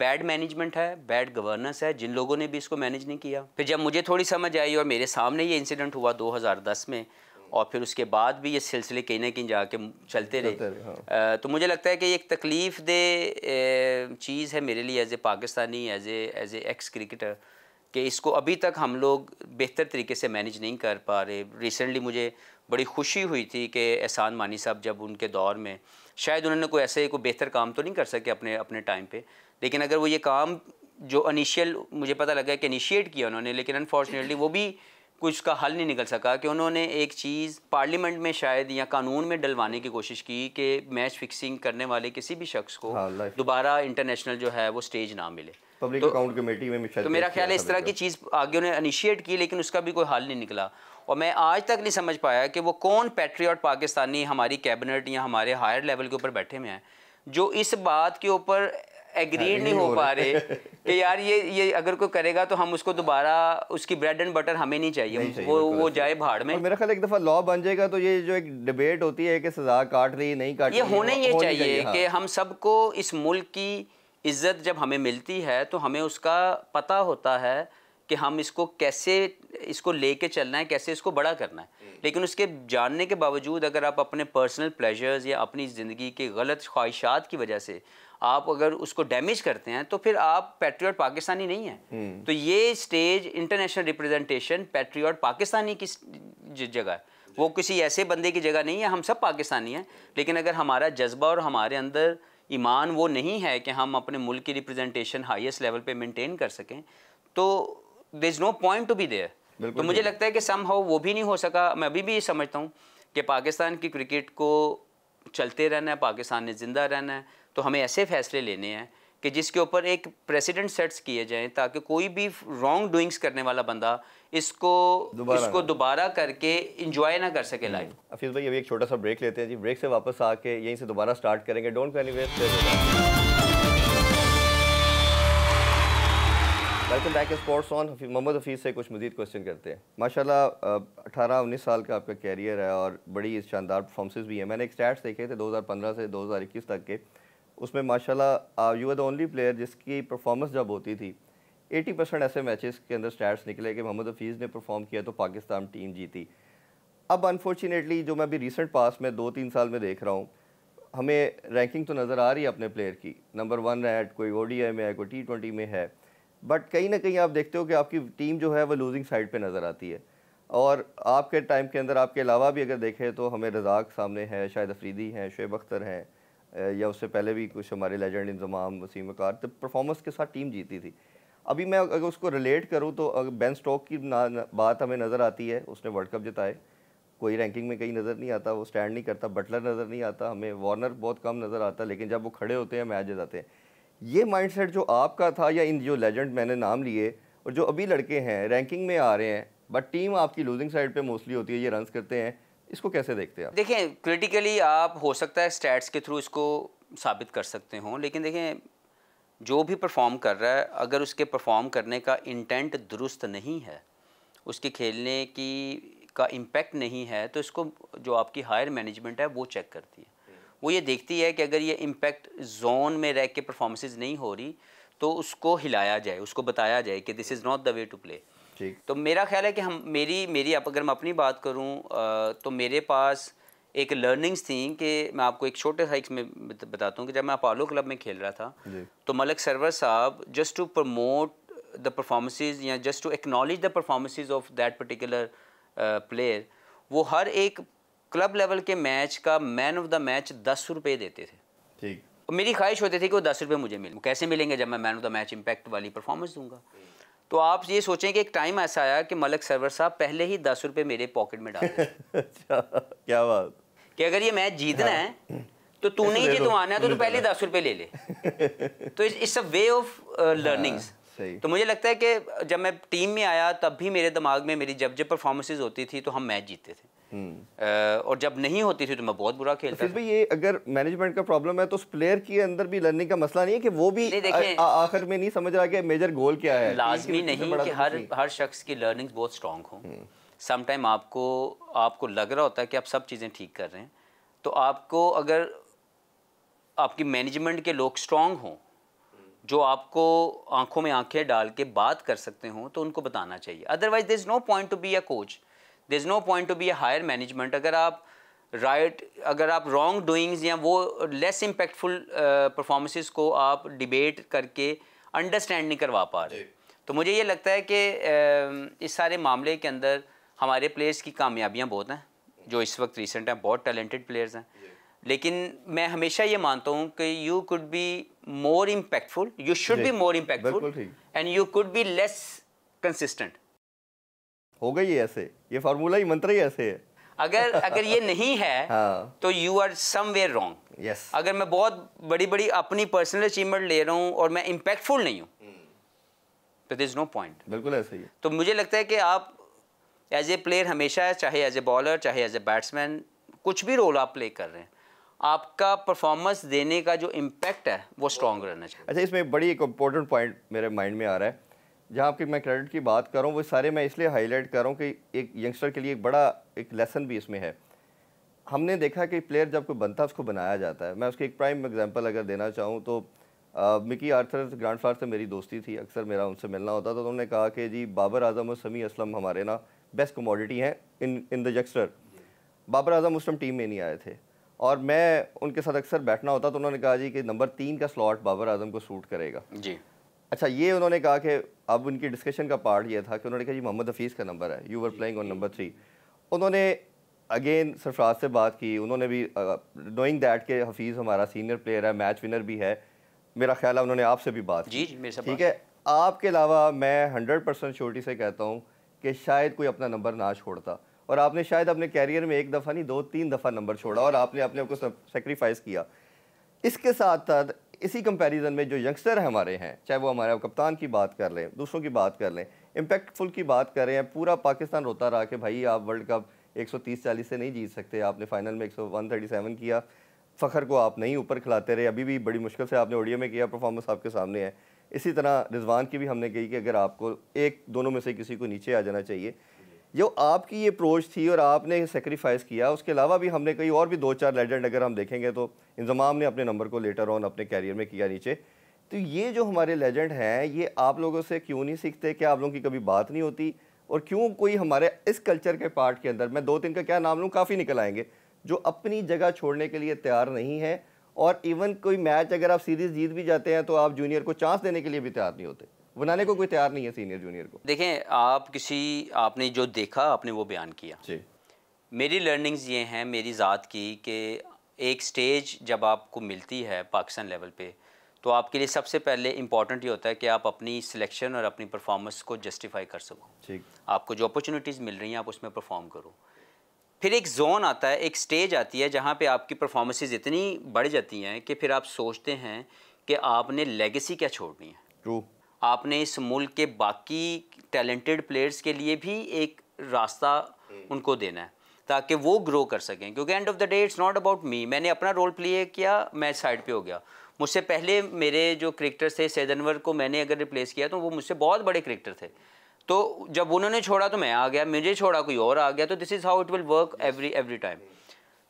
बैड मैनेजमेंट है बैड गवर्नेंस है जिन लोगों ने भी इसको मैनेज नहीं किया फिर जब मुझे थोड़ी समझ आई और मेरे सामने ये इंसिडेंट हुआ 2010 में और फिर उसके बाद भी ये सिलसिले कहीं ना कहीं जाके चलते रहे, हाँ। तो मुझे लगता है कि एक तकलीफ़ दे चीज़ है मेरे लिए as a Pakistani as as ex cricketer कि इसको अभी तक हम लोग बेहतर तरीके से मैनेज नहीं कर पा रहे रिसेंटली मुझे बड़ी खुशी हुई थी कि एहसान मानी साहब जब उनके दौर में शायद उन्होंने कोई ऐसे कोई बेहतर काम तो नहीं कर सके अपने अपने टाइम पे लेकिन अगर वो ये काम जो अनिशियल मुझे पता लगा कि इनिशिएट किया उन्होंने लेकिन अनफॉर्चुनेटली वो भी कुछ का हल नहीं निकल सका कि उन्होंने एक चीज़ पार्लियामेंट में शायद या कानून में डलवाने की कोशिश की कि मैच फिक्सिंग करने वाले किसी भी शख्स को हाँ, दोबारा इंटरनेशनल जो है वो स्टेज ना मिले पब्लिक अकाउंट कमेटी में तो मेरा ख्याल है इस तरह की चीज़ आगे उन्हें इनिशिएट की लेकिन उसका भी कोई हल नहीं निकला और मैं आज तक नहीं समझ पाया कि वो कौन पैट्रियाट पाकिस्तानी हमारी कैबिनेट या हमारे हायर लेवल के ऊपर बैठे हुए हैं जो इस बात के ऊपर एग्री नहीं नहीं हो पा रहे कि यार ये ये अगर कोई करेगा तो हम उसको दोबारा उसकी ब्रेड एंड बटर हमें नहीं चाहिए, नहीं चाहिए वो वो जाए भाड़ में मेरा ख्याल एक दफ़ा लॉ बन जाएगा तो ये जो एक डिबेट होती है कि सज़ा काट रही नहीं काट ये होने ये चाहिए हाँ। कि हम सबको इस मुल्क की इज़्ज़त जब हमें मिलती है तो हमें उसका पता होता है कि हम इसको कैसे इसको लेके चलना है कैसे इसको बड़ा करना है हम्म। लेकिन उसके जानने के बावजूद अगर आप अपने पर्सनल प्लेजर्स या अपनी ज़िंदगी के गलत ख्वाहिशात की वजह से आप अगर उसको डैमेज करते हैं तो फिर आप पेट्रियाट पाकिस्तानी नहीं हैं हम्म। तो ये stage international representation patriot Pakistani की जगह है वो किसी ऐसे बंदे की जगह नहीं है हम सब पाकिस्तानी हैं लेकिन अगर हमारा जज्बा और हमारे अंदर ईमान वो नहीं है कि हम अपने मुल्क की रिप्रेजेंटेशन हाईएस्ट लेवल पे मेंटेन कर सकें तो there is no point to be there तो मुझे लगता है कि सम हाउ वो भी नहीं हो सका मैं अभी भी ये समझता हूँ कि पाकिस्तान की क्रिकेट को चलते रहना है पाकिस्तान ने ज़िंदा रहना है तो हमें ऐसे फैसले लेने हैं कि जिसके ऊपर एक प्रेसिडेंट सेट्स किए जाएँ ताकि कोई भी रॉन्ग डूइंग्स करने वाला बंदा इसको इसको दोबारा करके इंजॉय ना कर सके लाइफ हफीज़ हम्म। भाई अभी एक छोटा सा ब्रेक लेते हैं जी ब्रेक से वापस आके यहीं से दोबारा स्टार्ट करेंगे डोंट कैन वेस्ट welcome back sports on Mohammad Hafeez से कुछ मजीद क्वेश्चन करते हैं माशाल्लाह अठारह उन्नीस साल का आपका कैरियर है और बड़ी शानदार परफॉर्मेंसेज भी है मैंने एक स्टैट्स देखे थे 2015 से 2021 तक के उसमें माशाल्लाह you are the only player जिसकी परफॉर्मेंस जब होती थी 80 परसेंट ऐसे मैचेस के अंदर स्टैट्स निकले कि मोहम्मद हफीज़ ने परफॉर्म किया तो पाकिस्तान टीम जीती अब अनफॉर्चुनेटली जो मैं अभी रिसेंट पास में दो तीन साल में देख रहा हूँ हमें रैंकिंग तो नज़र आ रही है अपने प्लेयर की नंबर वन है कोई ओ में है कोई टी ट्वेंटी में है बट कहीं ना कहीं आप देखते हो कि आपकी टीम जो है वो लूजिंग साइड पर नज़र आती है और आपके टाइम के अंदर आपके अलावा भी अगर देखें तो हमें रजाक सामने है शायद अफरीदी हैं शुब अख्तर हैं या उससे पहले भी कुछ हमारे लेजेंड इंजमाम वसीम कार तो परफॉर्मेंस के साथ टीम जीती थी अभी मैं अगर उसको रिलेट करूँ तो अगर बैन स्टॉक की ना, ना, बात हमें नज़र आती है उसने वर्ल्ड कप जिताए कोई रैंकिंग में कहीं नज़र नहीं आता वो स्टैंड नहीं करता बटलर नज़र नहीं आता हमें वार्नर बहुत कम नज़र आता लेकिन जब वो खड़े होते हैं मैच जिताते हैं ये माइंड जो आपका था या इन जो लेजेंड मैंने नाम लिए और जो अभी लड़के हैं रैंकिंग में आ रहे हैं बट टीम आपकी लूजिंग साइड पर मोस्टली होती है ये रन करते हैं इसको कैसे देखते हैं देखें क्रिटिकली आप हो सकता है स्टैट्स के थ्रू इसको साबित कर सकते हो लेकिन देखें जो भी परफॉर्म कर रहा है अगर उसके परफॉर्म करने का इंटेंट दुरुस्त नहीं है उसके खेलने की का इम्पेक्ट नहीं है तो इसको जो आपकी हायर मैनेजमेंट है वो चेक करती है वो ये देखती है कि अगर ये इम्पेक्ट जोन में रह के परफॉर्मेंसेज नहीं हो रही तो उसको हिलाया जाए उसको बताया जाए कि this is not the way to play तो मेरा ख्याल है कि हम मेरी मेरी आप अगर मैं अपनी बात करूँ तो मेरे पास एक लर्निंग्स थी कि मैं आपको एक छोटे सा एक में बताता हूँ कि जब मैं अपोलो क्लब में खेल रहा था तो Malik Sarwar sahab just to promote the performances या just to acknowledge the performances of that particular player वो हर एक क्लब लेवल के मैच का मैन ऑफ द मैच दस रुपये देते थे ठीक मेरी ख्वाहिश होती थी कि वो दस रुपये मुझे मिले कैसे मिलेंगे जब मैं man of the match impact वाली परफॉर्मेंस दूंगा तो आप ये सोचें कि एक टाइम ऐसा आया कि मलक सरवर साहब पहले ही दस रुपये मेरे पॉकेट में डाल अच्छा, क्या बात कि अगर ये मैच जीतना हाँ। तो है तो तू नहीं जीतवाना है तो तू पहले दस रुपये ले ले तो it's a way of learnings तो मुझे लगता है कि जब मैं टीम में आया तब भी मेरे दिमाग में मेरी जब जब परफॉर्मेंसेज होती थी तो हम मैच जीतते थे हम्म। uh, और जब नहीं होती थी तो मैं बहुत बुरा तो खेलता था। ये अगर मैनेजमेंट का प्रॉब्लम है तो उस प्लेयर के अंदर भी लर्निंग का मसला नहीं है कि वो भी आखिर में नहीं समझ रहा कि मेजर गोल क्या है लाजमी नहीं कि हर हर शख्स की लर्निंग बहुत स्ट्रॉन्ग हो हम्म। समटाइम आपको आपको लग रहा होता है कि आप सब चीज़ें ठीक कर रहे हैं तो आपको अगर आपकी मैनेजमेंट के लोग स्ट्रांग हों जो आपको आंखों में आंखें डाल के बात कर सकते हों तो उनको बताना चाहिए otherwise there is no point to be a coach there is no point to be a higher management अगर आप राइट right, अगर आप रॉन्ग डूइंग्स या वो लेस इम्पैक्टफुल परफॉर्मेंसेस को आप डिबेट करके अंडरस्टैंड नहीं करवा पा रहे तो मुझे ये लगता है कि uh, इस सारे मामले के अंदर हमारे प्लेयर्स की कामयाबियाँ बहुत हैं जो इस वक्त रिसेंट हैं बहुत टैलेंटेड प्लेयर्स हैं लेकिन मैं हमेशा ये मानता हूँ कि you could be more impactful you should be more impactful and you could be less consistent हो गई ऐसे ये फार्मूला ही मंत्र ही ऐसे है अगर अगर ये नहीं है हाँ। तो you are somewhere wrong yes अगर मैं बहुत बड़ी बड़ी अपनी पर्सनल अचीवमेंट ले रहा हूँ और मैं इम्पैक्टफुल नहीं हूँ तो दिस नो पॉइंट बिल्कुल ऐसे ही तो मुझे लगता है कि आप एज ए प्लेयर हमेशा चाहे एज ए बॉलर चाहे एज ए बैट्समैन कुछ भी रोल आप प्ले कर रहे हैं आपका परफॉर्मेंस देने का जो इम्पैक्ट है वो स्ट्रॉन्ग रहना चाहिए अच्छा इसमें बड़ी एक इम्पोर्टेंट पॉइंट मेरे माइंड में आ रहा है जहाँ की मैं क्रेडिट की बात करूँ वो सारे मैं इसलिए हाईलाइट करूँ कि एक यंगस्टर के लिए एक बड़ा एक लेसन भी इसमें है हमने देखा कि प्लेयर जब कोई बनता है उसको बनाया जाता है मैं उसके एक प्राइम एग्जाम्पल अगर देना चाहूँ तो मिकी आर्थर ग्रांड से मेरी दोस्ती थी अक्सर मेरा उनसे मिलना होता था तो उन्होंने कहा कि जी बाबर आजम और समी असलम हमारे ना बेस्ट कमोडिटी हैं इन इन द जक्स्टर बाबर आजम उस टाइम टीम में नहीं आए थे और मैं उनके साथ अक्सर बैठना होता तो उन्होंने कहा जी कि नंबर तीन का स्लॉट बाबर आजम को सूट करेगा जी अच्छा ये उन्होंने कहा कि अब उनकी डिस्कशन का पार्ट ये था कि उन्होंने कहा जी मोहम्मद हफीज़ का नंबर है you were playing on number three उन्होंने अगेन सरफराज से बात की उन्होंने भी नोइंग दैट के हफीज़ हमारा सीनियर प्लेयर है मैच विनर भी है मेरा ख्याल है उन्होंने आपसे भी बात की ठीक है आपके अलावा मैं हंड्रेड परसेंट से कहता हूँ कि शायद कोई अपना नंबर ना छोड़ता और आपने शायद अपने कैरियर में एक दफ़ा नहीं दो तीन दफ़ा नंबर छोड़ा और आपने अपने आपको सेक्रीफाइस किया इसके साथ साथ इसी कंपैरिजन में जो यंगस्टर हमारे हैं चाहे वो हमारे कप्तान की बात कर लें दूसरों की बात कर लें इम्पैक्टफुल की बात कर रहे हैं पूरा पाकिस्तान रोता रहा कि भाई आप वर्ल्ड कप 130 40 से नहीं जीत सकते आपने फाइनल में 137 किया फ़खर को आप नहीं ऊपर खिलाते रहे अभी भी बड़ी मुश्किल से आपने ओडियो में किया परफॉर्मेंस आपके सामने है इसी तरह रिजवान की भी हमने कही कि अगर आपको एक दोनों में से किसी को नीचे आ जाना चाहिए जो आपकी ये अप्रोच थी और आपने सेक्रीफाइस किया उसके अलावा भी हमने कई और भी दो चार लेजेंड अगर हम देखेंगे तो इंजमाम ने अपने नंबर को लेटर ऑन अपने कैरियर में किया नीचे तो ये जो हमारे लेजेंड हैं ये आप लोगों से क्यों नहीं सीखते क्या आप लोगों की कभी बात नहीं होती और क्यों कोई हमारे इस कल्चर के पार्ट के अंदर मैं दो तीन का क्या नाम लूँ काफ़ी निकल आएंगे जो अपनी जगह छोड़ने के लिए तैयार नहीं है और इवन कोई मैच अगर आप सीरीज जीत भी जाते हैं तो आप जूनियर को चांस देने के लिए भी तैयार नहीं होते बनाने को कोई तैयार नहीं है सीनियर जूनियर को देखें आप किसी आपने जो देखा आपने वो बयान किया जी मेरी लर्निंग्स ये हैं मेरी ज़ात की कि एक स्टेज जब आपको मिलती है पाकिस्तान लेवल पे तो आपके लिए सबसे पहले इम्पॉर्टेंट ये होता है कि आप अपनी सिलेक्शन और अपनी परफॉर्मेंस को जस्टिफाई कर सको ठीक आपको जो अपॉर्चुनिटीज़ मिल रही हैं आप उसमें परफॉर्म करो फिर एक जोन आता है एक स्टेज आती है जहाँ पे आपकी परफॉर्मेंसेज इतनी बढ़ जाती हैं कि फिर आप सोचते हैं कि आपने लेगेसी क्या छोड़नी है ट्रू आपने इस मुल्क के बाकी टैलेंटेड प्लेयर्स के लिए भी एक रास्ता hmm. उनको देना है ताकि वो ग्रो कर सकें क्योंकि end of the day it's not about me मैंने अपना रोल प्ले किया मैं साइड पे हो गया मुझसे पहले मेरे जो क्रिकेटर्स थे सैदनवर को मैंने अगर रिप्लेस किया तो वो मुझसे बहुत बड़े क्रिकेटर थे तो जब उन्होंने छोड़ा तो मैं आ गया मुझे छोड़ा कोई और आ गया तो this is how it will work every every time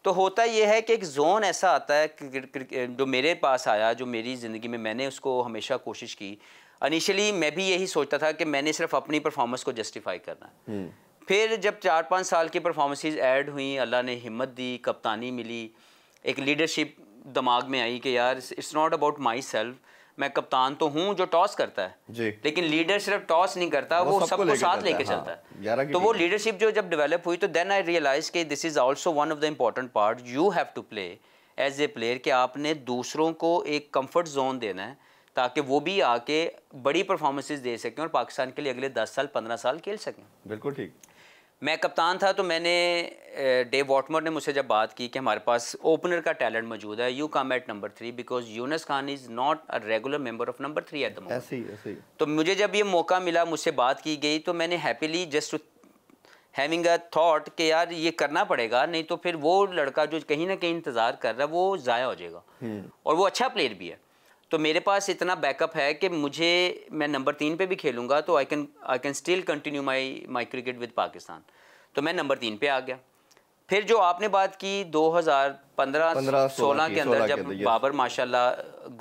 तो होता यह है कि एक जोन ऐसा आता है जो मेरे पास आया जो मेरी ज़िंदगी में मैंने उसको हमेशा कोशिश की अनिशली मैं भी यही सोचता था कि मैंने सिर्फ अपनी परफॉर्मेंस को जस्टिफाई करना है हम्म। फिर जब चार पाँच साल की परफॉर्मेंसेज ऐड हुई अल्लाह ने हिम्मत दी कप्तानी मिली एक लीडरशिप दिमाग में आई कि यार it's not about myself मैं कप्तान तो हूँ जो टॉस करता है जी लेकिन लीडर सिर्फ टॉस नहीं करता वो, सबको सब साथ लेके हाँ, चलता है तो वो लीडरशिप जो जब डेवलप हुई तो देन आई रियलाइज के this is also one of the important part you have to play as a player कि आपने दूसरों को एक कम्फर्ट जोन देना है ताकि वो भी आके बड़ी परफॉर्मेंसेज दे सकें और पाकिस्तान के लिए अगले दस साल पंद्रह साल खेल सकें बिल्कुल ठीक मैं कप्तान था तो मैंने डेव वॉटमर ने मुझसे जब बात की कि हमारे पास ओपनर का टैलेंट मौजूद है you come at number three because Younis Khan is not a regular member of number three at the तो मुझे जब ये मौका मिला मुझसे बात की गई तो मैंने happily just having a thought कि यार ये करना पड़ेगा नहीं तो फिर वो लड़का जो कहीं ना कहीं इंतज़ार कर रहा है वो ज़ाया हो जाएगा हम्म। और वो अच्छा प्लेयर भी है तो मेरे पास इतना बैकअप है कि मुझे मैं नंबर तीन पे भी खेलूँगा तो I can I can still continue my my cricket with Pakistan तो मैं नंबर तीन पे आ गया फिर जो आपने बात की 2015-16 के अंदर जब बाबर माशाल्लाह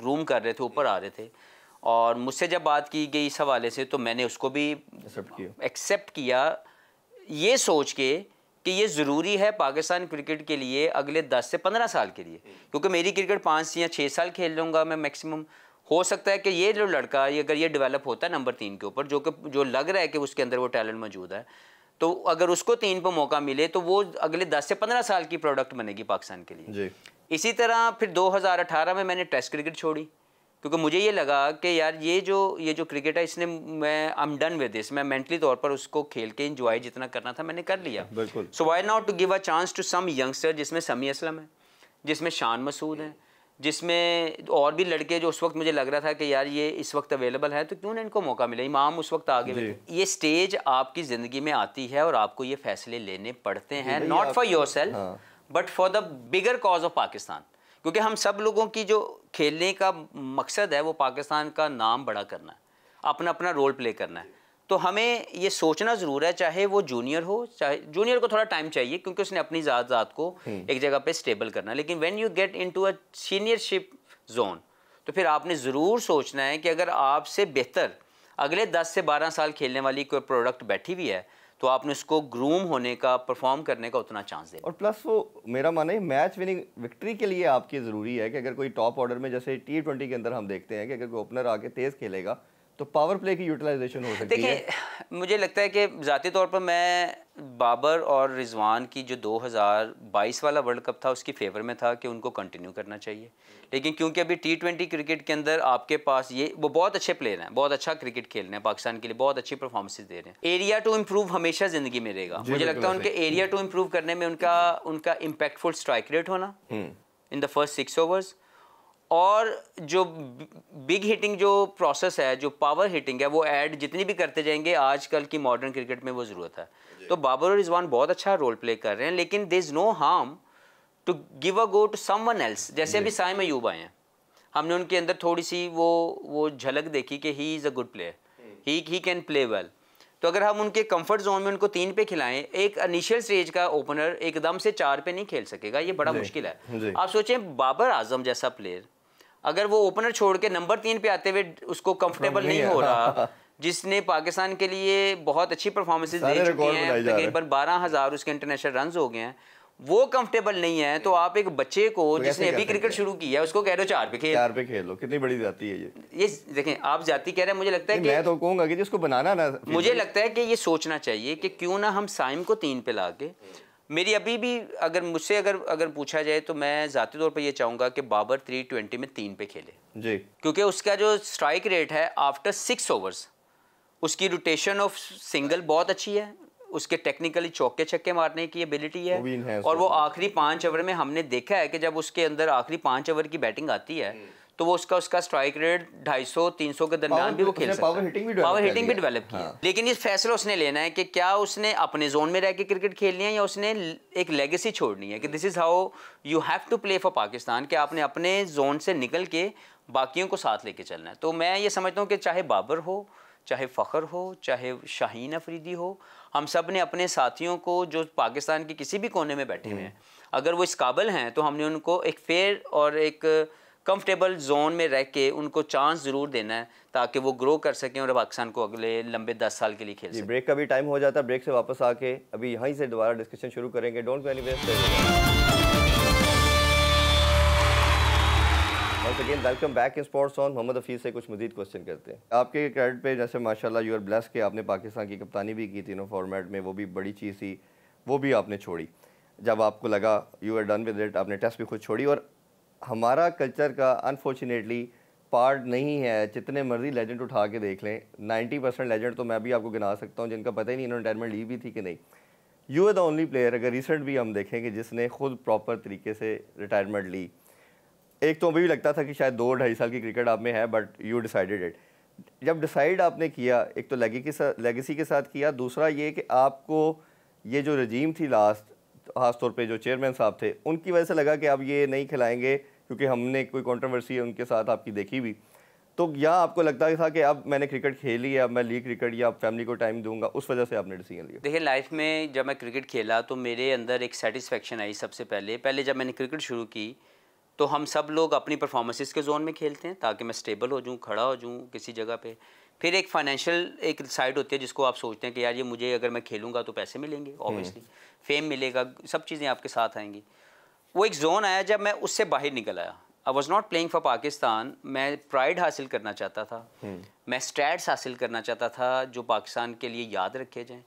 ग्रूम कर रहे थे ऊपर आ रहे थे और मुझसे जब बात की गई इस हवाले से तो मैंने उसको भी एक्सेप्ट किया ये सोच के कि ये ज़रूरी है पाकिस्तान क्रिकेट के लिए अगले 10 से 15 साल के लिए क्योंकि मेरी क्रिकेट पाँच या छः साल खेल लूँगा मैं मैक्सिमम हो सकता है कि ये जो लड़का ये अगर ये डेवलप होता है नंबर तीन के ऊपर जो कि जो लग रहा है कि उसके अंदर वो टैलेंट मौजूद है तो अगर उसको तीन पर मौका मिले तो वो अगले दस से पंद्रह साल की प्रोडक्ट बनेगी पाकिस्तान के लिए इसी तरह फिर दो में मैंने टेस्ट क्रिकेट छोड़ी क्योंकि मुझे ये लगा कि यार ये जो ये जो क्रिकेट है इसने मैं I am done with this मैं मेंटली तौर पर उसको खेल के इंजॉय जितना करना था मैंने कर लिया बिल्कुल so why not to give a chance to some youngster जिसमें समी असलम है जिसमें शान मसूद है जिसमें और भी लड़के जो उस वक्त मुझे लग रहा था कि यार ये इस वक्त अवेलेबल है तो क्यों ना इनको मौका मिला इमाम उस वक्त आगे बैठे ये स्टेज आपकी ज़िंदगी में आती है और आपको ये फैसले लेने पड़ते हैं not for yourself but for the bigger cause of Pakistan क्योंकि हम सब लोगों की जो खेलने का मकसद है वो पाकिस्तान का नाम बड़ा करना है अपना अपना रोल प्ले करना है तो हमें ये सोचना ज़रूर है चाहे वो जूनियर हो चाहे जूनियर को थोड़ा टाइम चाहिए क्योंकि उसने अपनी ज़ात ज़ात को हम्म। एक जगह पे स्टेबल करना है लेकिन when you get into a seniorship zone तो फिर आपने ज़रूर सोचना है कि अगर आपसे बेहतर अगले दस से बारह साल खेलने वाली कोई प्रोडक्ट बैठी हुई है तो आपने उसको ग्रूम होने का परफॉर्म करने का उतना चांस दे और प्लस वो मेरा मानना है मैच विनिंग विक्ट्री के लिए आपकी ज़रूरी है कि अगर कोई टॉप ऑर्डर में जैसे टी ट्वेंटी के अंदर हम देखते हैं कि अगर कोई ओपनर आके तेज़ खेलेगा तो पावर प्ले की यूटिलाइजेशन हो सकती है मुझे लगता है कि ज़ाती तौर पर मैं बाबर और रिजवान की जो 2022 वाला वर्ल्ड कप था उसकी फेवर में था कि उनको कंटिन्यू करना चाहिए लेकिन क्योंकि अभी टी ट्वेंटी क्रिकेट के अंदर आपके पास ये वो बहुत अच्छे प्लेयर हैं बहुत अच्छा क्रिकेट खेल रहे हैं पाकिस्तान के लिए बहुत अच्छी परफॉर्मेंसेज दे रहे हैं एरिया टू इम्प्रूव हमेशा ज़िंदगी में रहेगा मुझे लगता है उनके एरिया टू इम्प्रूव करने में उनका उनका इम्पैक्टफुल स्ट्राइक रेट होना in the first six overs और जो बिग हिटिंग जो प्रोसेस है जो पावर हिटिंग है वो ऐड जितनी भी करते जाएंगे आजकल की मॉडर्न क्रिकेट में वो ज़रूरत है तो बाबर और रिजवान बहुत अच्छा रोल प्ले कर रहे हैं लेकिन there is no harm to give a go to someone else जैसे अभी साय मयूब आए हैं हमने उनके अंदर थोड़ी सी वो वो झलक देखी कि he is a good player he he can play well तो अगर हम उनके कंफर्ट जोन में उनको तीन पे खिलाएं एक इनिशियल स्टेज का ओपनर एकदम से चार पे नहीं खेल सकेगा ये बड़ा मुश्किल है आप सोचें बाबर आजम जैसा प्लेयर अगर वो ओपनर छोड़ के नंबर तीन पे आते हुए उसको कंफर्टेबल नहीं हो रहा हाँ। जिसने पाकिस्तान के लिए बहुत अच्छी परफॉर्मेंसेज दे चुकी हैं तकरीबन बारह हज़ार उसके इंटरनेशनल रन हो गए हैं वो कंफर्टेबल नहीं है तो आप एक बच्चे को तो जिसने अभी क्रिकेट शुरू किया है उसको कह रहे हो चार पे खेल चार पे खेलो कितनी बड़ी जाती है ये ये देखें आप जाती कह रहे हैं मुझे लगता है कि मैं तो कहूंगा कि जिसको बनाना ना मुझे लगता है कि ये सोचना चाहिए कि क्यों ना हम साइम को तीन पे ला के मेरी अभी भी अगर मुझसे अगर अगर पूछा जाए तो मैं ज़ाती तौर पर यह चाहूँगा कि बाबर थ्री ट्वेंटी में तीन पे खेले जी क्योंकि उसका जो स्ट्राइक रेट है आफ्टर सिक्स ओवर्स उसकी रोटेशन ऑफ सिंगल बहुत अच्छी है उसके टेक्निकली चौके छक्के मारने की एबिलिटी है है और वो आखिरी पांच ओवर में हमने देखा है कि जब उसके अंदर आखिरी पांच ओवर की बैटिंग आती है हम्म। तो वो उसका उसका स्ट्राइक रेट ढाई सौ तीन सौ के दरमियान भी वो खेल सकता पावर हिटिंग भी पावर हिटिंग भी डेवलप की हाँ। लेकिन ये फैसला उसने लेना है कि क्या उसने अपने जोन में रह के क्रिकेट खेलनी है या उसने एक लेगेसी छोड़नी है कि this is how you have to play for Pakistan कि आपने अपने जोन से निकल के बाकियों को साथ लेके चलना है तो मैं ये समझता हूँ कि चाहे बाबर हो चाहे फ़खर हो चाहे शाहीन अफरीदी हो हम सब ने अपने साथियों को जो पाकिस्तान के किसी भी कोने में बैठे हुए हम्म। हैं अगर वो इस काबिल हैं तो हमने उनको एक फेयर और एक कंफर्टेबल जोन में रह के उनको चांस ज़रूर देना है ताकि वो ग्रो कर सकें और पाकिस्तान को अगले लंबे दस साल के लिए खेल सके ब्रेक का भी टाइम हो जाता है ब्रेक से वापस आके अभी यहीं से दोबारा डिस्कशन शुरू करेंगे don't go once welcome back in sports on Mohammad Hafeez से कुछ मजीद क्वेश्चन करते हैं आपके क्रेडिट पे जैसे माशाल्लाह यू आर ब्लेस के आपने पाकिस्तान की कप्तानी भी की तीनों फॉर्मेट में वो भी बड़ी चीज़ थी वो भी आपने छोड़ी जब आपको लगा you are done with it आपने टेस्ट भी खुद छोड़ी और हमारा कल्चर का अनफॉर्चुनेटली पार्ट नहीं है जितने मर्जी लेजेंड उठा के देख लें 90 परसेंट लेजेंड तो मैं भी आपको गिना सकता हूँ जिनका पता ही नहीं इन्होंने रिटायरमेंट ली भी थी कि नहीं you are the only player अगर रिसेंट भी हम देखें कि जिसने खुद प्रॉपर तरीके से रिटायरमेंट ली एक तो अभी भी लगता था कि शायद दो ढाई साल की क्रिकेट आप में है बट यू डिसाइडेड इट जब डिसाइड आपने किया एक तो लेगी के साथ लेगेसी के साथ किया दूसरा ये कि आपको ये जो रजीम थी लास्ट खासतौर पे जो चेयरमैन साहब थे उनकी वजह से लगा कि आप ये नहीं खिलाएंगे क्योंकि हमने कोई कंट्रोवर्सी उनके साथ आपकी देखी भी तो या आपको लगता था कि अब मैंने क्रिकेट खेली है अब मैं लीग क्रिकेट या फैमिली को टाइम दूंगा उस वजह से आपने डिसीजन लिया देखिए लाइफ में जब मैं क्रिकेट खेला तो मेरे अंदर एक सेटिस्फेक्शन आई सबसे पहले पहले जब मैंने क्रिकेट शुरू की तो हम सब लोग अपनी परफॉर्मेंसेस के जोन में खेलते हैं ताकि मैं स्टेबल हो जाऊँ खड़ा हो जाऊँ किसी जगह पर फिर एक फाइनेंशियल एक साइड होती है जिसको आप सोचते हैं कि यार ये मुझे अगर मैं खेलूंगा तो पैसे मिलेंगे ऑब्वियसली फेम हम्म। मिलेगा सब चीज़ें आपके साथ आएंगी वो एक जोन आया जब मैं उससे बाहर निकल आया I was not playing for Pakistan मैं प्राइड हासिल करना चाहता था हम्म। मैं स्टैट्स हासिल करना चाहता था जो पाकिस्तान के लिए याद रखे जाएँ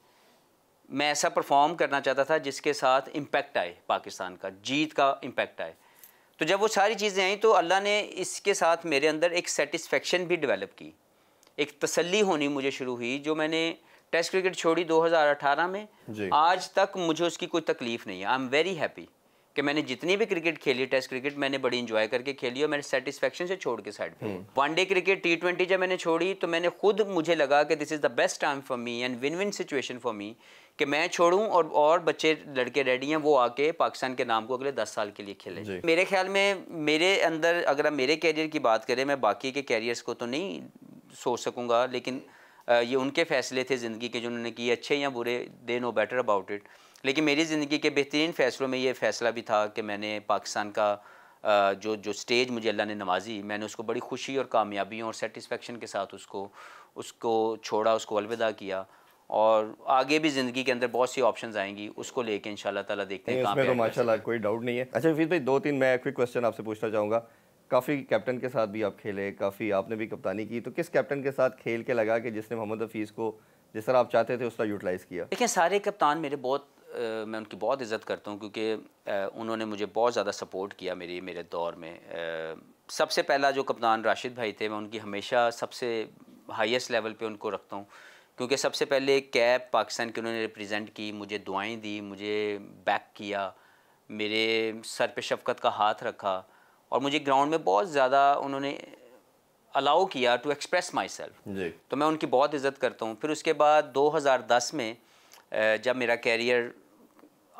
मैं ऐसा परफॉर्म करना चाहता था जिसके साथ इम्पैक्ट आए पाकिस्तान का जीत का इम्पैक्ट आए तो जब वो सारी चीज़ें आई तो अल्लाह ने इसके साथ मेरे अंदर एक सेटिस्फेक्शन भी डेवलप की एक तसल्ली होनी मुझे शुरू हुई जो मैंने टेस्ट क्रिकेट छोड़ी 2018 में आज तक मुझे उसकी कोई तकलीफ नहीं है आई एम वेरी हैप्पी कि मैंने जितनी भी क्रिकेट खेली टेस्ट क्रिकेट मैंने बड़ी इंजॉय करके खेली और मैंने सेटिस्फेक्शन से छोड़ के साइड पे वनडे क्रिकेट टी ट्वेंटी जब मैंने छोड़ी तो मैंने खुद मुझे लगा कि this is the best time for me and win win situation for me कि मैं छोड़ूं और और बच्चे लड़के रेडी हैं वो आके पाकिस्तान के नाम को अगले दस साल के लिए खेले मेरे ख्याल में मेरे अंदर अगर आप मेरे कैरियर की बात करें मैं बाकी के कैरियर्स को तो नहीं सोच सकूँगा लेकिन ये उनके फ़ैसले थे ज़िंदगी के जिन्होंने किए अच्छे या बुरे they know better about it लेकिन मेरी ज़िंदगी के बेहतरीन फ़ैसलों में ये फ़ैसला भी था कि मैंने पाकिस्तान का जो जो स्टेज मुझे अल्लाह ने नवाजी मैंने उसको बड़ी खुशी और कामयाबियों और सेटिस्फेक्शन के साथ उसको उसको छोड़ा उसको अलविदा किया और आगे भी ज़िंदगी के अंदर बहुत सी ऑप्शंस आएंगी उसको लेके इन ताला देखते हैं तो माशाल्लाह कोई डाउट नहीं है अच्छा फिर भाई दो तीन मैं क्विक क्वेश्चन आपसे पूछना चाहूँगा काफ़ी कैप्टन के साथ भी आप खेले काफ़ी आपने भी कप्तानी की तो किस कैप्टन के साथ खेल के लगा कि जिसने मोहम्मद हफीज़ को जिस तरह आप चाहते थे उस तरह यूटिलाइज़ किया देखिए सारे कप्तान मेरे बहुत आ, मैं उनकी बहुत इज़्ज़त करता हूँ क्योंकि उन्होंने मुझे बहुत ज़्यादा सपोर्ट किया मेरी मेरे दौर में आ, सबसे पहला जो कप्तान राशिद भाई थे मैं उनकी हमेशा सबसे हाइस्ट लेवल पे उनको रखता हूँ क्योंकि सबसे पहले कैप पाकिस्तान की उन्होंने रिप्रजेंट की मुझे दुआएँ दी मुझे बैक किया मेरे सर पे शफकत का हाथ रखा और मुझे ग्राउंड में बहुत ज़्यादा उन्होंने अलाउ किया टू एक्सप्रेस माई सेल्फ तो मैं उनकी बहुत इज़्ज़त करता हूँ फिर उसके बाद 2010 में जब मेरा कैरियर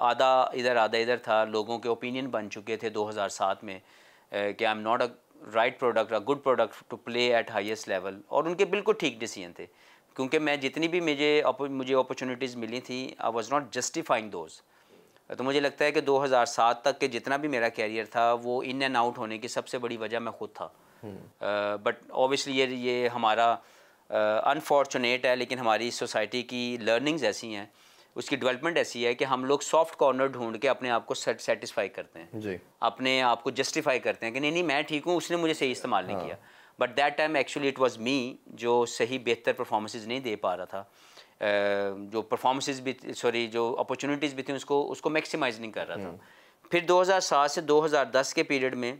आधा इधर आधा इधर था लोगों के ओपिनियन बन चुके थे 2007 में कि I am not a right product a good product to play at highest level और उनके बिल्कुल ठीक डिसीजन थे क्योंकि मैं जितनी भी मुझे मुझे अपॉर्चुनिटीज़ मिली थी I was not justifying those तो मुझे लगता है कि 2007 तक के जितना भी मेरा कैरियर था वो इन एंड आउट होने की सबसे बड़ी वजह मैं खुद था बट हम्म। ऑबियसली ये ये हमारा अनफॉर्चुनेट uh, है लेकिन हमारी सोसाइटी की लर्निंग्स ऐसी हैं उसकी डेवलपमेंट ऐसी है कि हम लोग सॉफ्ट कॉर्नर ढूंढ के अपने आप को सेटिस्फाई करते हैं जी अपने आप को जस्टिफाई करते हैं कि नहीं नहीं मैं ठीक हूँ उसने मुझे सही इस्तेमाल नहीं हाँ। किया but that time actually it was me जो सही बेहतर परफॉर्मेंसेज नहीं दे पा रहा था जो परफॉर्मेंसेज भी सॉरी जो अपॉर्चुनिटीज़ भी थी उसको उसको मैक्सिमाइज नहीं कर रहा था हम्म। फिर 2007 से 2010 के पीरियड में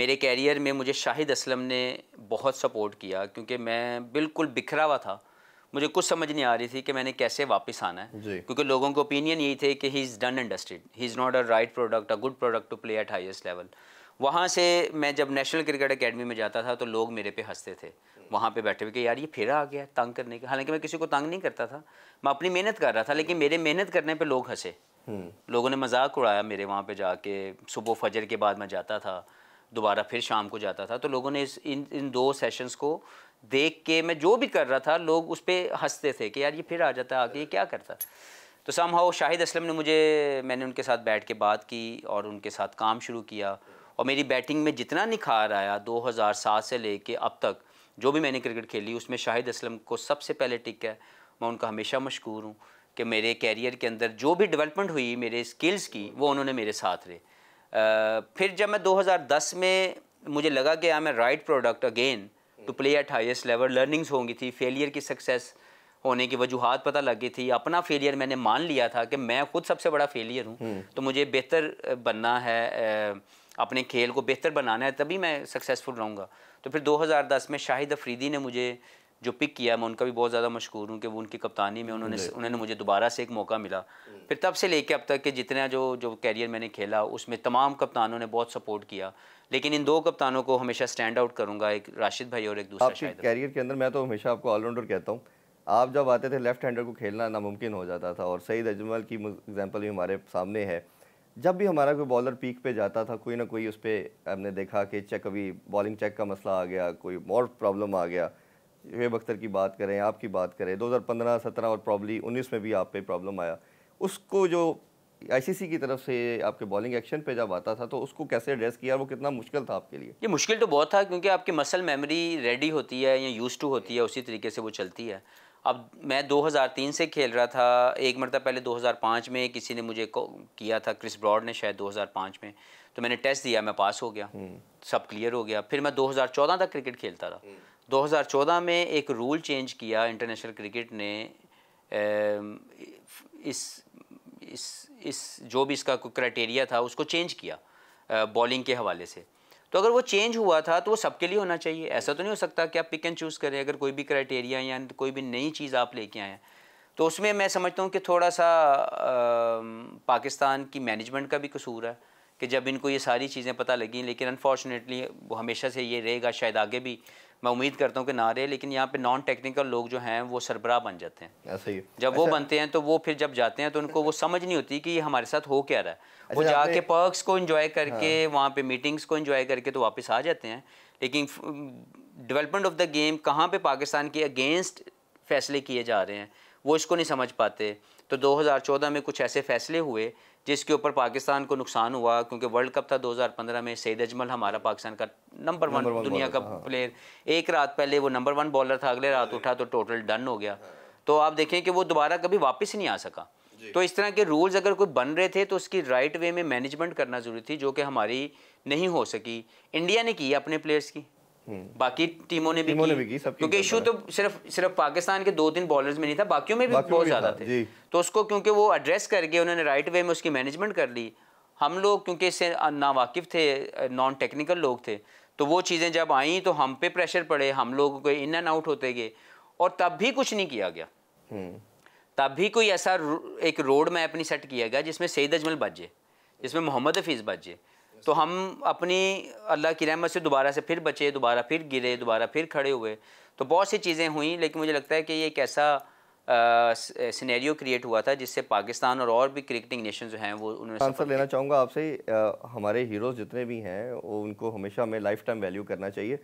मेरे कैरियर में मुझे शाहिद असलम ने बहुत सपोर्ट किया क्योंकि मैं बिल्कुल बिखरा हुआ था मुझे कुछ समझ नहीं आ रही थी कि मैंने कैसे वापस आना है क्योंकि लोगों के ओपिनियन यही थे कि he is done and dusted he is not a right product a good product to play at highest level वहाँ से मैं जब नेशनल क्रिकेट अकेडमी में जाता था तो लोग मेरे पे हंसते थे वहाँ पे बैठे हुए कि यार ये फिर आ गया तंग करने का हालांकि मैं किसी को तंग नहीं करता था मैं अपनी मेहनत कर रहा था लेकिन मेरे मेहनत करने पे लोग हंसे हम्म। लोगों ने मजाक उड़ाया मेरे वहाँ पे जाके सुबह फजर के बाद मैं जाता था दोबारा फिर शाम को जाता था तो लोगों ने इस इन इन दो सेशंस को देख के मैं जो भी कर रहा था लोग उस पर हंसते थे कि यार ये फिर आ जाता आके ये क्या करता तो साम हाउ शाहिद असलम ने मुझे मैंने उनके साथ बैठ के बात की और उनके साथ काम शुरू किया और मेरी बैटिंग में जितना निखार आया 2007 से लेके अब तक जो भी मैंने क्रिकेट खेली उसमें शाहिद असलम को सबसे पहले टिक है मैं उनका हमेशा मशहूर हूँ कि मेरे कैरियर के अंदर जो भी डेवलपमेंट हुई मेरे स्किल्स की वो उन्होंने मेरे साथ रहे आ, फिर जब मैं 2010 में मुझे लगा कि I am right product again to play at highest level learnings होंगी थी फेलियर की सक्सेस होने की वजूहत पता लग गई थी अपना फेलियर मैंने मान लिया था कि मैं खुद सबसे बड़ा फेलियर हूँ हम्म। तो मुझे बेहतर बनना है अपने खेल को बेहतर बनाना है तभी मैं सक्सेसफुल रहूँगा तो फिर 2010 में शाहिद अफरीदी ने मुझे जो पिक किया मैं उनका भी बहुत ज़्यादा मशहूर हूँ कि वो उनकी कप्तानी में उन्होंने उन्होंने मुझे दोबारा से एक मौका मिला हम्म। फिर तब से लेके अब तक के जितना जो जो कैरियर मैंने खेला उसमें तमाम कप्तानों ने बहुत सपोर्ट किया लेकिन इन दो कप्तानों को हमेशा स्टैंड आउट करूँगा एक राशिद भाई और एक दूसरा कैरियर के अंदर मैं तो हमेशा आपको ऑलराउंडर कहता हूँ आप जब आते थे लेफ्ट हैंडर को खेलना नामुमकिन हो जाता था और सईद अजमल की एग्जाम्पल भी हमारे सामने है जब भी हमारा कोई बॉलर पीक पे जाता था कोई ना कोई उस पर हमने देखा कि चेक कभी बॉलिंग चेक का मसला आ गया कोई और प्रॉब्लम आ गया शुब अख्तर की बात करें आपकी बात करें 2015 17 और प्रॉब्ली 19 में भी आप पे प्रॉब्लम आया उसको जो आईसीसी की तरफ से आपके बॉलिंग एक्शन पे जब आता था तो उसको कैसे एड्रेस किया वो कितना मुश्किल था आपके लिए ये मुश्किल तो बहुत था क्योंकि आपकी मसल मेमोरी रेडी होती है या यूज टू होती है उसी तरीके से वो चलती है अब मैं 2003 से खेल रहा था एक मरतब पहले 2005 में किसी ने मुझे किया था क्रिस ब्रॉड ने शायद 2005 में तो मैंने टेस्ट दिया मैं पास हो गया हम्म। सब क्लियर हो गया फिर मैं 2014 तक क्रिकेट खेलता था 2014 हम्म। में एक रूल चेंज किया इंटरनेशनल क्रिकेट ने इस इस इस जो भी इसका क्राइटेरिया था उसको चेंज किया बॉलिंग के हवाले से तो अगर वो चेंज हुआ था तो वो सबके लिए होना चाहिए ऐसा तो नहीं हो सकता कि आप पिक एंड चूज़ करें अगर कोई भी क्राइटेरिया या कोई भी नई चीज़ आप लेके आएँ तो उसमें मैं समझता हूँ कि थोड़ा सा आ, पाकिस्तान की मैनेजमेंट का भी कसूर है कि जब इनको ये सारी चीज़ें पता लगी लेकिन अनफॉर्चुनेटली वो हमेशा से ये रहेगा शायद आगे भी मैं उम्मीद करता हूँ कि ना रहे लेकिन यहाँ पे नॉन टेक्निकल लोग जो हैं वो सरबराह बन जाते हैं ऐसा ही जब वो अच्छा। बनते हैं तो वो फिर जब जाते हैं तो उनको वो समझ नहीं होती कि ये हमारे साथ हो क्या रहा है अच्छा, वो जाके पर्कस को इन्जॉय करके वहाँ पे मीटिंग्स को इन्जॉय करके तो वापस आ जाते हैं लेकिन डेवलपमेंट ऑफ द गेम कहाँ पर पाकिस्तान के अगेंस्ट फैसले किए जा रहे हैं वो इसको नहीं समझ पाते तो 2014 में कुछ ऐसे फैसले हुए जिसके ऊपर पाकिस्तान को नुकसान हुआ क्योंकि वर्ल्ड कप था 2015 में सैद अजमल हमारा पाकिस्तान का नंबर वन दुनिया का हाँ। प्लेयर एक रात पहले वो नंबर वन बॉलर था अगले रात उठा तो टोटल डन हो गया तो आप देखें कि वो दोबारा कभी वापस नहीं आ सका तो इस तरह के रूल्स अगर कोई बन रहे थे तो उसकी राइट वे में मैनेजमेंट करना जरूरी थी जो कि हमारी नहीं हो सकी इंडिया ने की अपने प्लेयर्स की बाकी टीमों ने भी की, ने भी की क्योंकि इशू तो सिर्फ सिर्फ पाकिस्तान के दो तीन बॉलर्स में नहीं था बाकियों में भी बहुत ज़्यादा थे तो उसको क्योंकि वो एड्रेस करके उन्होंने राइट वे में उसकी मैनेजमेंट कर ली हम लोग क्योंकि इससे नावाकिफ थे नॉन टेक्निकल लोग थे तो वो चीज़ें जब आई तो हम पे प्रेशर पड़े हम लोगों को इन एंड आउट होते गए और तब भी कुछ नहीं किया गया हम्म। तब भी कोई ऐसा एक रोड मैप नहीं सेट किया गया जिसमें सईद अजमल बजे जिसमें मोहम्मद हफीज़ बजे तो हम अपनी अल्लाह की रहमत से दोबारा से फिर बचे दोबारा फिर गिरे दोबारा फिर खड़े हुए तो बहुत सी चीज़ें हुई लेकिन मुझे लगता है कि ये एक ऐसा सिनेरियो क्रिएट हुआ था जिससे पाकिस्तान और और भी क्रिकेटिंग नेशन जो हैं वो उन्होंने आंसर लेना चाहूँगा आपसे हमारे हीरोज़ जितने भी हैं वो उनको हमेशा हमें लाइफ टाइम वैल्यू करना चाहिए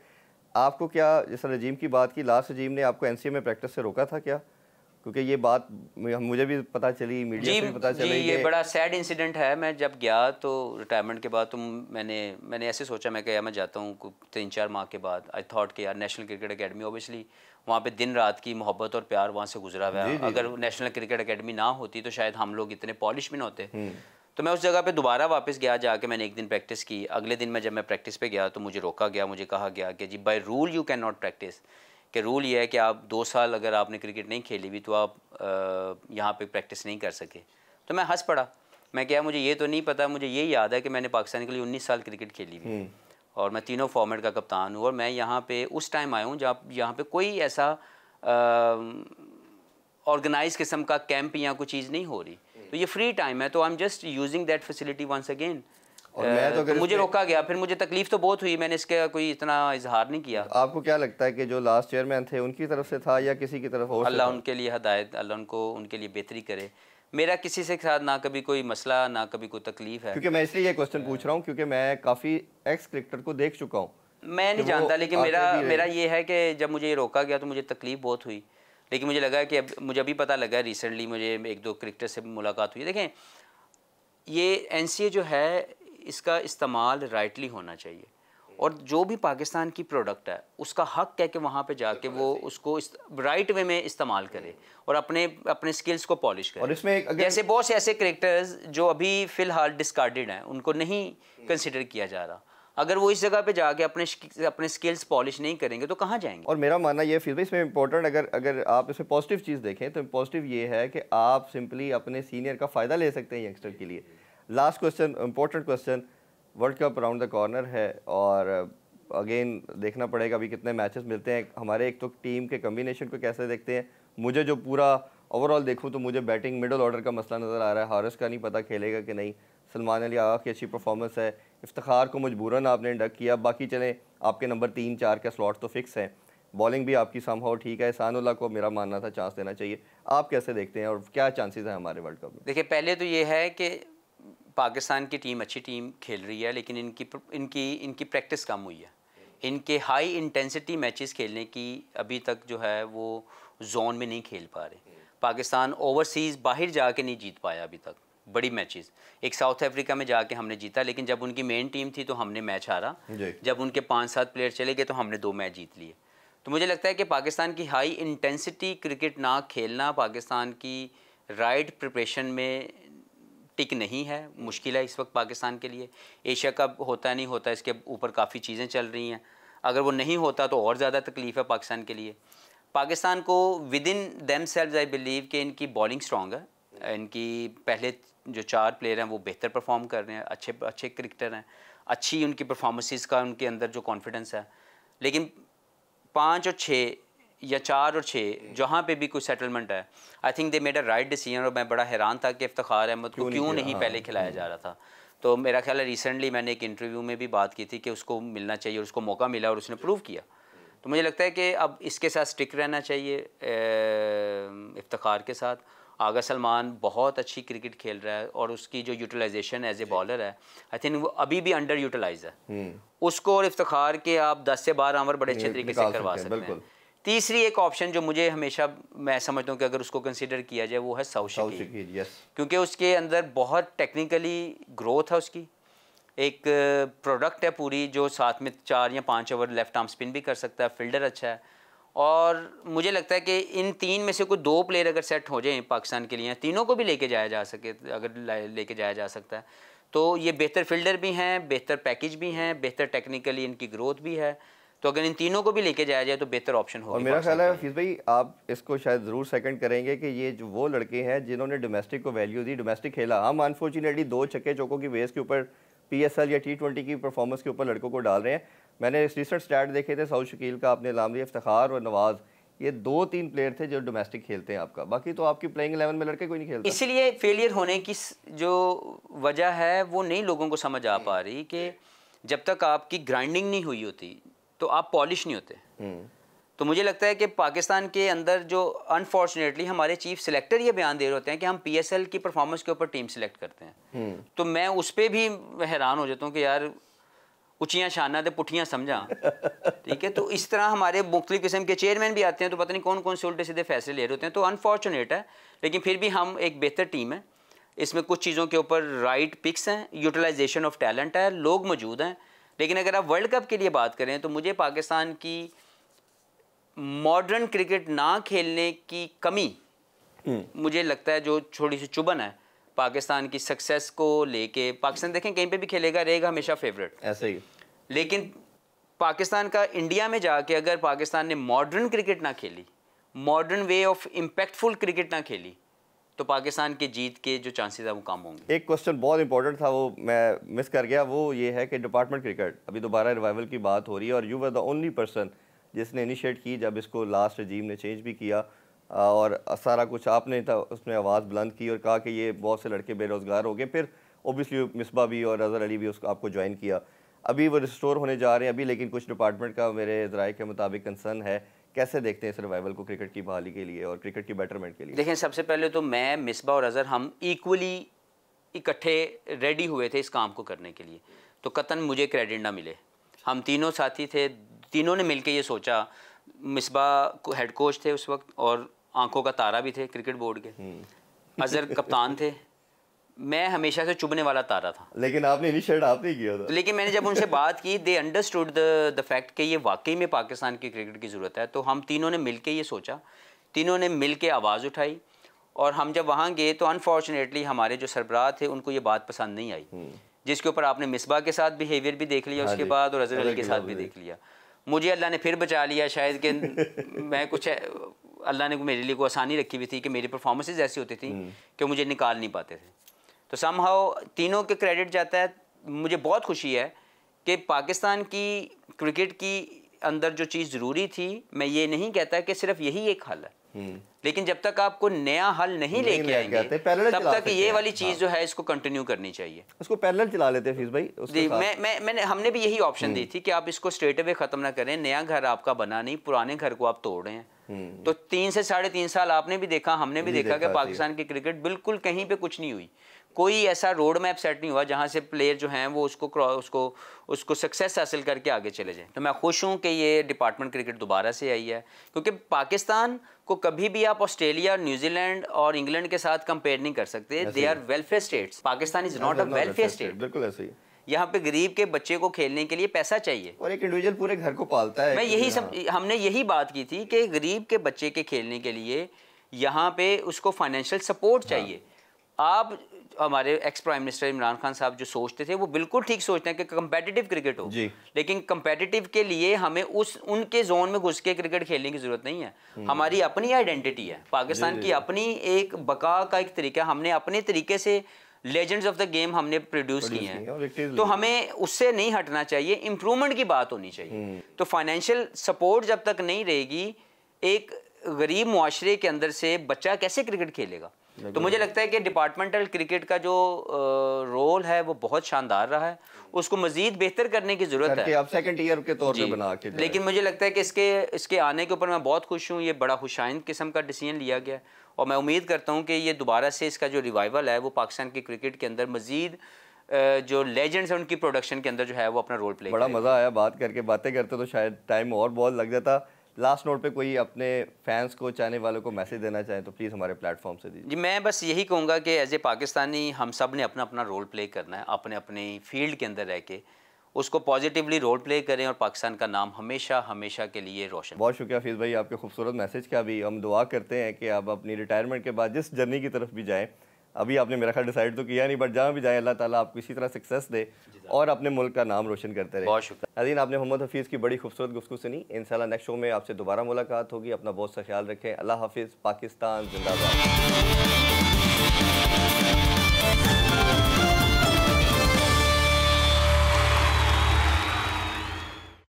आपको क्या जैसा रजीम की बात की लास्ट रजीम ने आपको एन में प्रैक्टिस से रोका था क्या क्योंकि ये बात मुझे भी पता चली मीडिया से भी पता चली ये बड़ा सैड इंसिडेंट है मैं जब गया तो रिटायरमेंट के बाद तो मैंने मैंने ऐसे सोचा मैं क्या मैं जाता हूँ तीन चार माह के बाद आई थॉट कि यार नेशनल क्रिकेट अकेडमी ओबियसली वहाँ पे दिन रात की मोहब्बत और प्यार वहाँ से गुजरा हुआ अगर नेशनल क्रिकेट अकेडमी ना होती तो शायद हम लोग इतने पॉलिश भी ना होते हम्म। तो मैं उस जगह पे दोबारा वापस गया जाके मैंने एक दिन प्रैक्टिस की अगले दिन मैं जब मैं प्रैक्टिस पे गया तो मुझे रोका गया मुझे कहा गया कि जी बाय रूल यू कैन नॉट प्रैक्टिस कि रूल ये है कि आप दो साल अगर आपने क्रिकेट नहीं खेली भी तो आप यहाँ पे प्रैक्टिस नहीं कर सके तो मैं हंस पड़ा मैं क्या मुझे ये तो नहीं पता मुझे ये याद है कि मैंने पाकिस्तान के लिए उन्नीस साल क्रिकेट खेली हुई हम्म। और मैं तीनों फॉर्मेट का कप्तान हूँ और मैं यहाँ पे उस टाइम आया हूँ जहाँ यहाँ पे कोई ऐसा ऑर्गेनाइज किस्म का कैंप या कोई चीज़ नहीं हो रही हम्म। तो ये फ्री टाइम है तो I am just using that facility once again और मैं तो, तो मुझे रोका गया फिर मुझे तकलीफ तो बहुत हुई मैंने इसका कोई इतना इजहार नहीं किया आपको क्या लगता है कि जो लास्ट चेयरमैन थे उनकी तरफ से था या किसी की तरफ और अल्लाह उनके लिए हदायत अल्लाह उनको उनके लिए बेहतरी करे मेरा किसी से साथ ना कभी कोई मसला ना कभी कोई तकलीफ है क्योंकि मैं इसलिए ये क्वेश्चन पूछ रहा हूँ क्योंकि मैं काफ़ी एक्स क्रिकेटर को देख चुका हूँ मैं नहीं जानता लेकिन मेरा मेरा ये है कि जब मुझे ये रोका गया तो मुझे तकलीफ बहुत हुई लेकिन मुझे लगा कि अब मुझे अभी पता लगा रिसेंटली मुझे एक दो क्रिकेटर से मुलाकात हुई देखें ये एन जो है इसका इस्तेमाल राइटली होना चाहिए और जो भी पाकिस्तान की प्रोडक्ट है उसका हक है कि वहाँ पे जाके वो उसको राइट वे में इस्तेमाल करे और अपने अपने स्किल्स को पॉलिश करे और इसमें अगर... जैसे बहुत से ऐसे करेक्टर्स जो अभी फ़िलहाल डिस्कार्डेड हैं उनको नहीं कंसिडर किया जा रहा अगर वो इस जगह पे जाके अपने अपने स्किल्स पॉलिश नहीं करेंगे तो कहाँ जाएंगे और मेरा मानना यह फिर इसमें इंपॉर्टेंट अगर अगर आप इसमें पॉजिटिव चीज़ देखें तो पॉजिटिव ये है कि आप सिंपली अपने सीनियर का फ़ायदा ले सकते हैं यंगस्टर के लिए last question important question world cup round the corner है और अगेन uh, देखना पड़ेगा अभी कितने मैचेस मिलते हैं हमारे एक तो टीम के कम्बिनेशन को कैसे देखते हैं मुझे जो पूरा ओवरऑल देखूँ तो मुझे बैटिंग मिडल ऑर्डर का मसला नज़र आ रहा है हारस का नहीं पता खेलेगा कि नहीं सलमान अली आगा की अच्छी परफॉर्मेंस है इफ्तार को मजबूरन आपने डक किया बाकी चले आपके नंबर तीन चार का स्लॉट तो फिक्स हैं बॉलिंग भी आपकी समहाउ ठीक है एहसानुल्ला को मेरा मानना था चांस देना चाहिए आप कैसे देखते हैं और क्या चांसेस हैं हमारे वर्ल्ड कप में देखिए पहले तो ये है कि पाकिस्तान की टीम अच्छी टीम खेल रही है लेकिन इनकी इनकी इनकी प्रैक्टिस कम हुई है इनके हाई इंटेंसिटी मैचेस खेलने की अभी तक जो है वो जोन में नहीं खेल पा रहे पाकिस्तान ओवरसीज़ बाहर जा के नहीं जीत पाया अभी तक बड़ी मैचेस एक साउथ अफ्रीका में जाके हमने जीता लेकिन जब उनकी मेन टीम थी तो हमने मैच हारा जब उनके पाँच सात प्लेयर चले गए तो हमने दो मैच जीत लिए तो मुझे लगता है कि पाकिस्तान की हाई इंटेंसिटी क्रिकेट ना खेलना पाकिस्तान की राइट प्रिपरेशन में टिक नहीं है मुश्किल है इस वक्त पाकिस्तान के लिए एशिया कप होता नहीं होता इसके ऊपर काफ़ी चीज़ें चल रही हैं अगर वो नहीं होता तो और ज़्यादा तकलीफ़ है पाकिस्तान के लिए पाकिस्तान को within themselves I believe कि इनकी बॉलिंग स्ट्रॉन्ग है इनकी पहले जो चार प्लेयर हैं वो बेहतर परफॉर्म कर रहे हैं अच्छे अच्छे क्रिकेटर हैं अच्छी उनकी परफॉर्मेंसेस का उनके अंदर जो कॉन्फिडेंस है लेकिन पाँच और छः या चार और छः जहाँ पे भी कुछ सेटलमेंट है I think they made a right decision और मैं बड़ा हैरान था कि इफ्तार अहमद को क्यों नहीं पहले हाँ। खिलाया जा रहा था तो मेरा ख्याल है रिसेंटली मैंने एक इंटरव्यू में भी बात की थी कि उसको मिलना चाहिए और उसको मौका मिला और उसने प्रूव किया तो मुझे लगता है कि अब इसके साथ स्टिक रहना चाहिए इफ्तार के साथ आगा सलमान बहुत अच्छी क्रिकेट खेल रहा है और उसकी जो यूटिलाइजेशन एज ए बॉलर है आई थिंक वो अभी भी अंडर यूटिलाइज है हम्म। उसको और इफ्तार के आप 10 से 12 ओवर बड़े अच्छे तरीके से करवा सकते हैं तीसरी एक ऑप्शन जो मुझे हमेशा मैं समझता हूँ कि अगर उसको कंसिडर किया जाए वो है साउथ यस क्योंकि उसके अंदर बहुत टेक्निकली ग्रोथ है उसकी एक प्रोडक्ट है पूरी जो साथ में चार या पाँच ओवर लेफ्ट आर्म स्पिन भी कर सकता है फील्डर अच्छा है और मुझे लगता है कि इन तीन में से कोई दो प्लेयर अगर सेट हो जाए पाकिस्तान के लिए तीनों को भी लेके जाया जा सके अगर लेके जाया जा सकता है तो ये बेहतर फील्डर भी हैं बेहतर पैकेज भी हैं बेहतर टेक्निकली इनकी ग्रोथ भी है तो अगर इन तीनों को भी लेके जाया जाए तो बेहतर ऑप्शन होगा मेरा ख्याल है हफीज़ भाई आप इसको शायद ज़रूर सेकंड करेंगे कि ये जो वो लड़के हैं जिन्होंने डोमेस्टिक को वैल्यू दी डोमेस्टिक खेला हम अनफॉर्चुनेटली दो छक्के चौकों की बेस के ऊपर पीएसएल या टी ट्वेंटी की परफॉर्मेंस के ऊपर लड़कों को डाल रहे हैं मैंने रिसेंट स्टैट देखे थे साउथ शकील का आपने लामरी इफ्तार और नवाज़ ये दो तीन प्लेयर थे जो डोमेस्टिक खेलते हैं आपका बाकी तो आपकी प्लेइंग इलेवन में लड़के कोई नहीं खेलते इसलिए फेलियर होने की जो वजह है वो नहीं लोगों को समझ आ पा रही कि जब तक आपकी ग्राइंडिंग नहीं हुई होती तो आप पॉलिश नहीं होते हम्म। तो मुझे लगता है कि पाकिस्तान के अंदर जो अनफॉर्चुनेटली हमारे चीफ सिलेक्टर ये बयान दे रहे होते हैं कि हम पीएसएल की परफॉर्मेंस के ऊपर टीम सिलेक्ट करते हैं हम्म। तो मैं उस पर भी हैरान हो जाता हूँ कि यार उचियाँ शाना तो पुठियाँ समझा ठीक है तो इस तरह हमारे मुख्तु किस्म के चेयरमैन भी आते हैं तो पता नहीं कौन कौन से उल्टे सीधे फैसले ले रहे होते हैं तो अनफॉर्चुनेट है लेकिन फिर भी हम एक बेहतर टीम है इसमें कुछ चीज़ों के ऊपर राइट पिक्स हैं यूटिलाइजेशन ऑफ टैलेंट है लोग मौजूद हैं लेकिन अगर आप वर्ल्ड कप के लिए बात करें तो मुझे पाकिस्तान की मॉडर्न क्रिकेट ना खेलने की कमी हम्म। मुझे लगता है जो छोटी सी चुभन है पाकिस्तान की सक्सेस को लेके पाकिस्तान देखें कहीं पे भी खेलेगा रहेगा हमेशा फेवरेट ऐसे ही लेकिन पाकिस्तान का इंडिया में जाके अगर पाकिस्तान ने मॉडर्न क्रिकेट ना खेली modern way of impactful cricket ना खेली तो पाकिस्तान के जीत के जो चांसेस है वो कम होंगे एक क्वेश्चन बहुत इंपॉर्टेंट था वो मैं मिस कर गया वो ये है कि डिपार्टमेंट क्रिकेट अभी दोबारा रिवाइवल की बात हो रही है और you were the only person जिसने इनिशिएट की जब इसको लास्ट रजीम ने चेंज भी किया और सारा कुछ आपने था उसमें आवाज़ बुलंद की और कहा कि ये बहुत से लड़के बेरोज़गार हो गए फिर ओबियसली मिसबा भी और अजहर अली भी उसको आपको ज्वाइन किया अभी वो रिस्टोर होने जा रहे हैं अभी लेकिन कुछ डिपार्टमेंट का मेरे ज़राए के मुताबिक कंसर्न है कैसे देखते हैं सर्वाइवल को क्रिकेट की बहाली के लिए और क्रिकेट की बेटरमेंट के लिए देखें सबसे पहले तो मैं मिसबा और अज़हर हम इक्वली इकट्ठे रेडी हुए थे इस काम को करने के लिए तो कतन मुझे क्रेडिट ना मिले हम तीनों साथी थे तीनों ने मिल ये सोचा मिसबा को हेड कोच थे उस वक्त और आंखों का तारा भी थे क्रिकेट बोर्ड के हम्म। अज़हर कप्तान थे मैं हमेशा से चुभने वाला तारा था लेकिन आपने इनिशिएट आपने किया था लेकिन मैंने जब उनसे बात की they understood the the fact कि ये वाकई में पाकिस्तान की क्रिकेट की ज़रूरत है तो हम तीनों ने मिल ये सोचा तीनों ने मिल आवाज़ उठाई और हम जब वहाँ गए तो अनफॉर्चुनेटली हमारे जो सरबराह थे उनको ये बात पसंद नहीं आई हम्म। जिसके ऊपर आपने मिसबा के साथ बिहेवियर भी देख लिया हाँ उसके बाद और अजहर अली के साथ भी देख लिया मुझे अल्लाह ने फिर बचा लिया शायद कि मैं कुछ अल्लाह ने मेरे लिए को आसानी रखी हुई थी कि मेरी परफॉर्मेंसेज ऐसी होती थी हम्म। कि मुझे निकाल नहीं पाते थे तो समहाउ तीनों के क्रेडिट जाता है मुझे बहुत खुशी है कि पाकिस्तान की क्रिकेट की अंदर जो चीज़ ज़रूरी थी मैं ये नहीं कहता कि सिर्फ यही एक हल है हम्म। लेकिन जब तक आपको नया हल नहीं, नहीं लेके आएंगे तब तक ये वाली हाँ। चीज़ हाँ। जो है इसको कंटिन्यू करनी चाहिए उसको पैरेलल चला लेते हैं भाई जी मैं मैं मैंने हमने भी यही ऑप्शन दी हम्म। थी कि आप इसको स्ट्रेट अवे ख़त्म ना करें नया घर आपका बना नहीं पुराने घर को आप तोड़ रहे हैं हम्म। तो तीन से साढ़े तीन साल आपने भी देखा हमने भी देखा, देखा कि पाकिस्तान की क्रिकेट बिल्कुल कहीं पे कुछ नहीं हुई कोई ऐसा रोड मैप सेट नहीं हुआ जहाँ से प्लेयर जो हैं वो उसको उसको उसको सक्सेस हासिल करके आगे चले जाएँ तो मैं खुश हूँ कि ये डिपार्टमेंट क्रिकेट दोबारा से आई है क्योंकि पाकिस्तान को कभी भी आप ऑस्ट्रेलिया न्यूजीलैंड और इंग्लैंड के साथ कंपेयर नहीं कर सकते they are welfare states Pakistan is not a welfare state बिल्कुल ऐसे ही यहाँ पे गरीब के बच्चे को खेलने के लिए पैसा चाहिए और एक इंडिविजुअल पूरे घर को पालता है मैं यही हाँ। सब हमने यही बात की थी कि गरीब के बच्चे के खेलने के लिए यहाँ पे उसको फाइनेंशियल हाँ। सपोर्ट चाहिए आप हमारे ex prime minister Imran Khan sahab जो सोचते थे वो बिल्कुल ठीक सोचते हैं कि कंपेटिटिव क्रिकेट हो लेकिन कंपेटिटिव के लिए हमें उस उनके जोन में घुस के क्रिकेट खेलने की ज़रूरत नहीं है हम्म। हमारी अपनी आइडेंटिटी है पाकिस्तान की अपनी एक बका का एक तरीका हमने अपने तरीके से लेजेंड्स ऑफ द गेम हमने प्रोड्यूस किए हैं तो हमें उससे नहीं हटना चाहिए इम्प्रूवमेंट की बात होनी चाहिए हम्म। तो फाइनेंशियल सपोर्ट जब तक नहीं रहेगी एक गरीब माशरे के अंदर से बच्चा कैसे क्रिकेट खेलेगा तो मुझे लगता है कि डिपार्टमेंटल क्रिकेट का जो रोल है वो बहुत शानदार रहा है उसको मजीद बेहतर करने की जरूरत है आप सेकंड ईयर के तौर पे बना के लेकिन मुझे लगता है कि इसके इसके आने के ऊपर मैं बहुत खुश हूँ ये बड़ा खुशाइन किस्म का डिसीजन लिया गया और मैं उम्मीद करता हूँ कि ये दोबारा से इसका जो रिवाइवल है वो पाकिस्तान की क्रिकेट के अंदर मजीद जो लेजेंड्स हैं उनकी प्रोडक्शन के अंदर जो है वो अपना रोल प्ले बड़ा मज़ा आया बात करके बातें करते तो शायद टाइम और बहुत लग जाता लास्ट नोट पे कोई अपने फैंस को चाहने वालों को मैसेज देना चाहें तो प्लीज़ हमारे प्लेटफॉर्म से दीजिए जी मैं बस यही कहूँगा कि एज ए पाकिस्तानी हम सब ने अपना अपना रोल प्ले करना है अपने अपने फील्ड के अंदर रह के उसको पॉजिटिवली रोल प्ले करें और पाकिस्तान का नाम हमेशा हमेशा के लिए रोशन बहुत शुक्रिया फीस भाई आपके खूबसूरत मैसेज का भी हम दुआ करते हैं कि आप अपनी रिटायरमेंट के बाद जिस जर्नी की तरफ भी जाएँ अभी आपने मेरा ख्याल डिसाइड तो किया नहीं बट जहाँ भी जाए अल्लाह ताला आपको इसी तरह सक्सेस दे और अपने मुल्क का नाम रोशन करते रहे बहुत शुक्रिया अजीन आपने मोहम्मद हफीज़ की बड़ी खूबसूरत गुफ्तु सुनी इन शाला नेक्स्ट शो में आपसे दोबारा मुलाकात होगी अपना बहुत सा ख्याल रखें अल्लाह हाफिज़ पाकिस्तान जिंदाबाद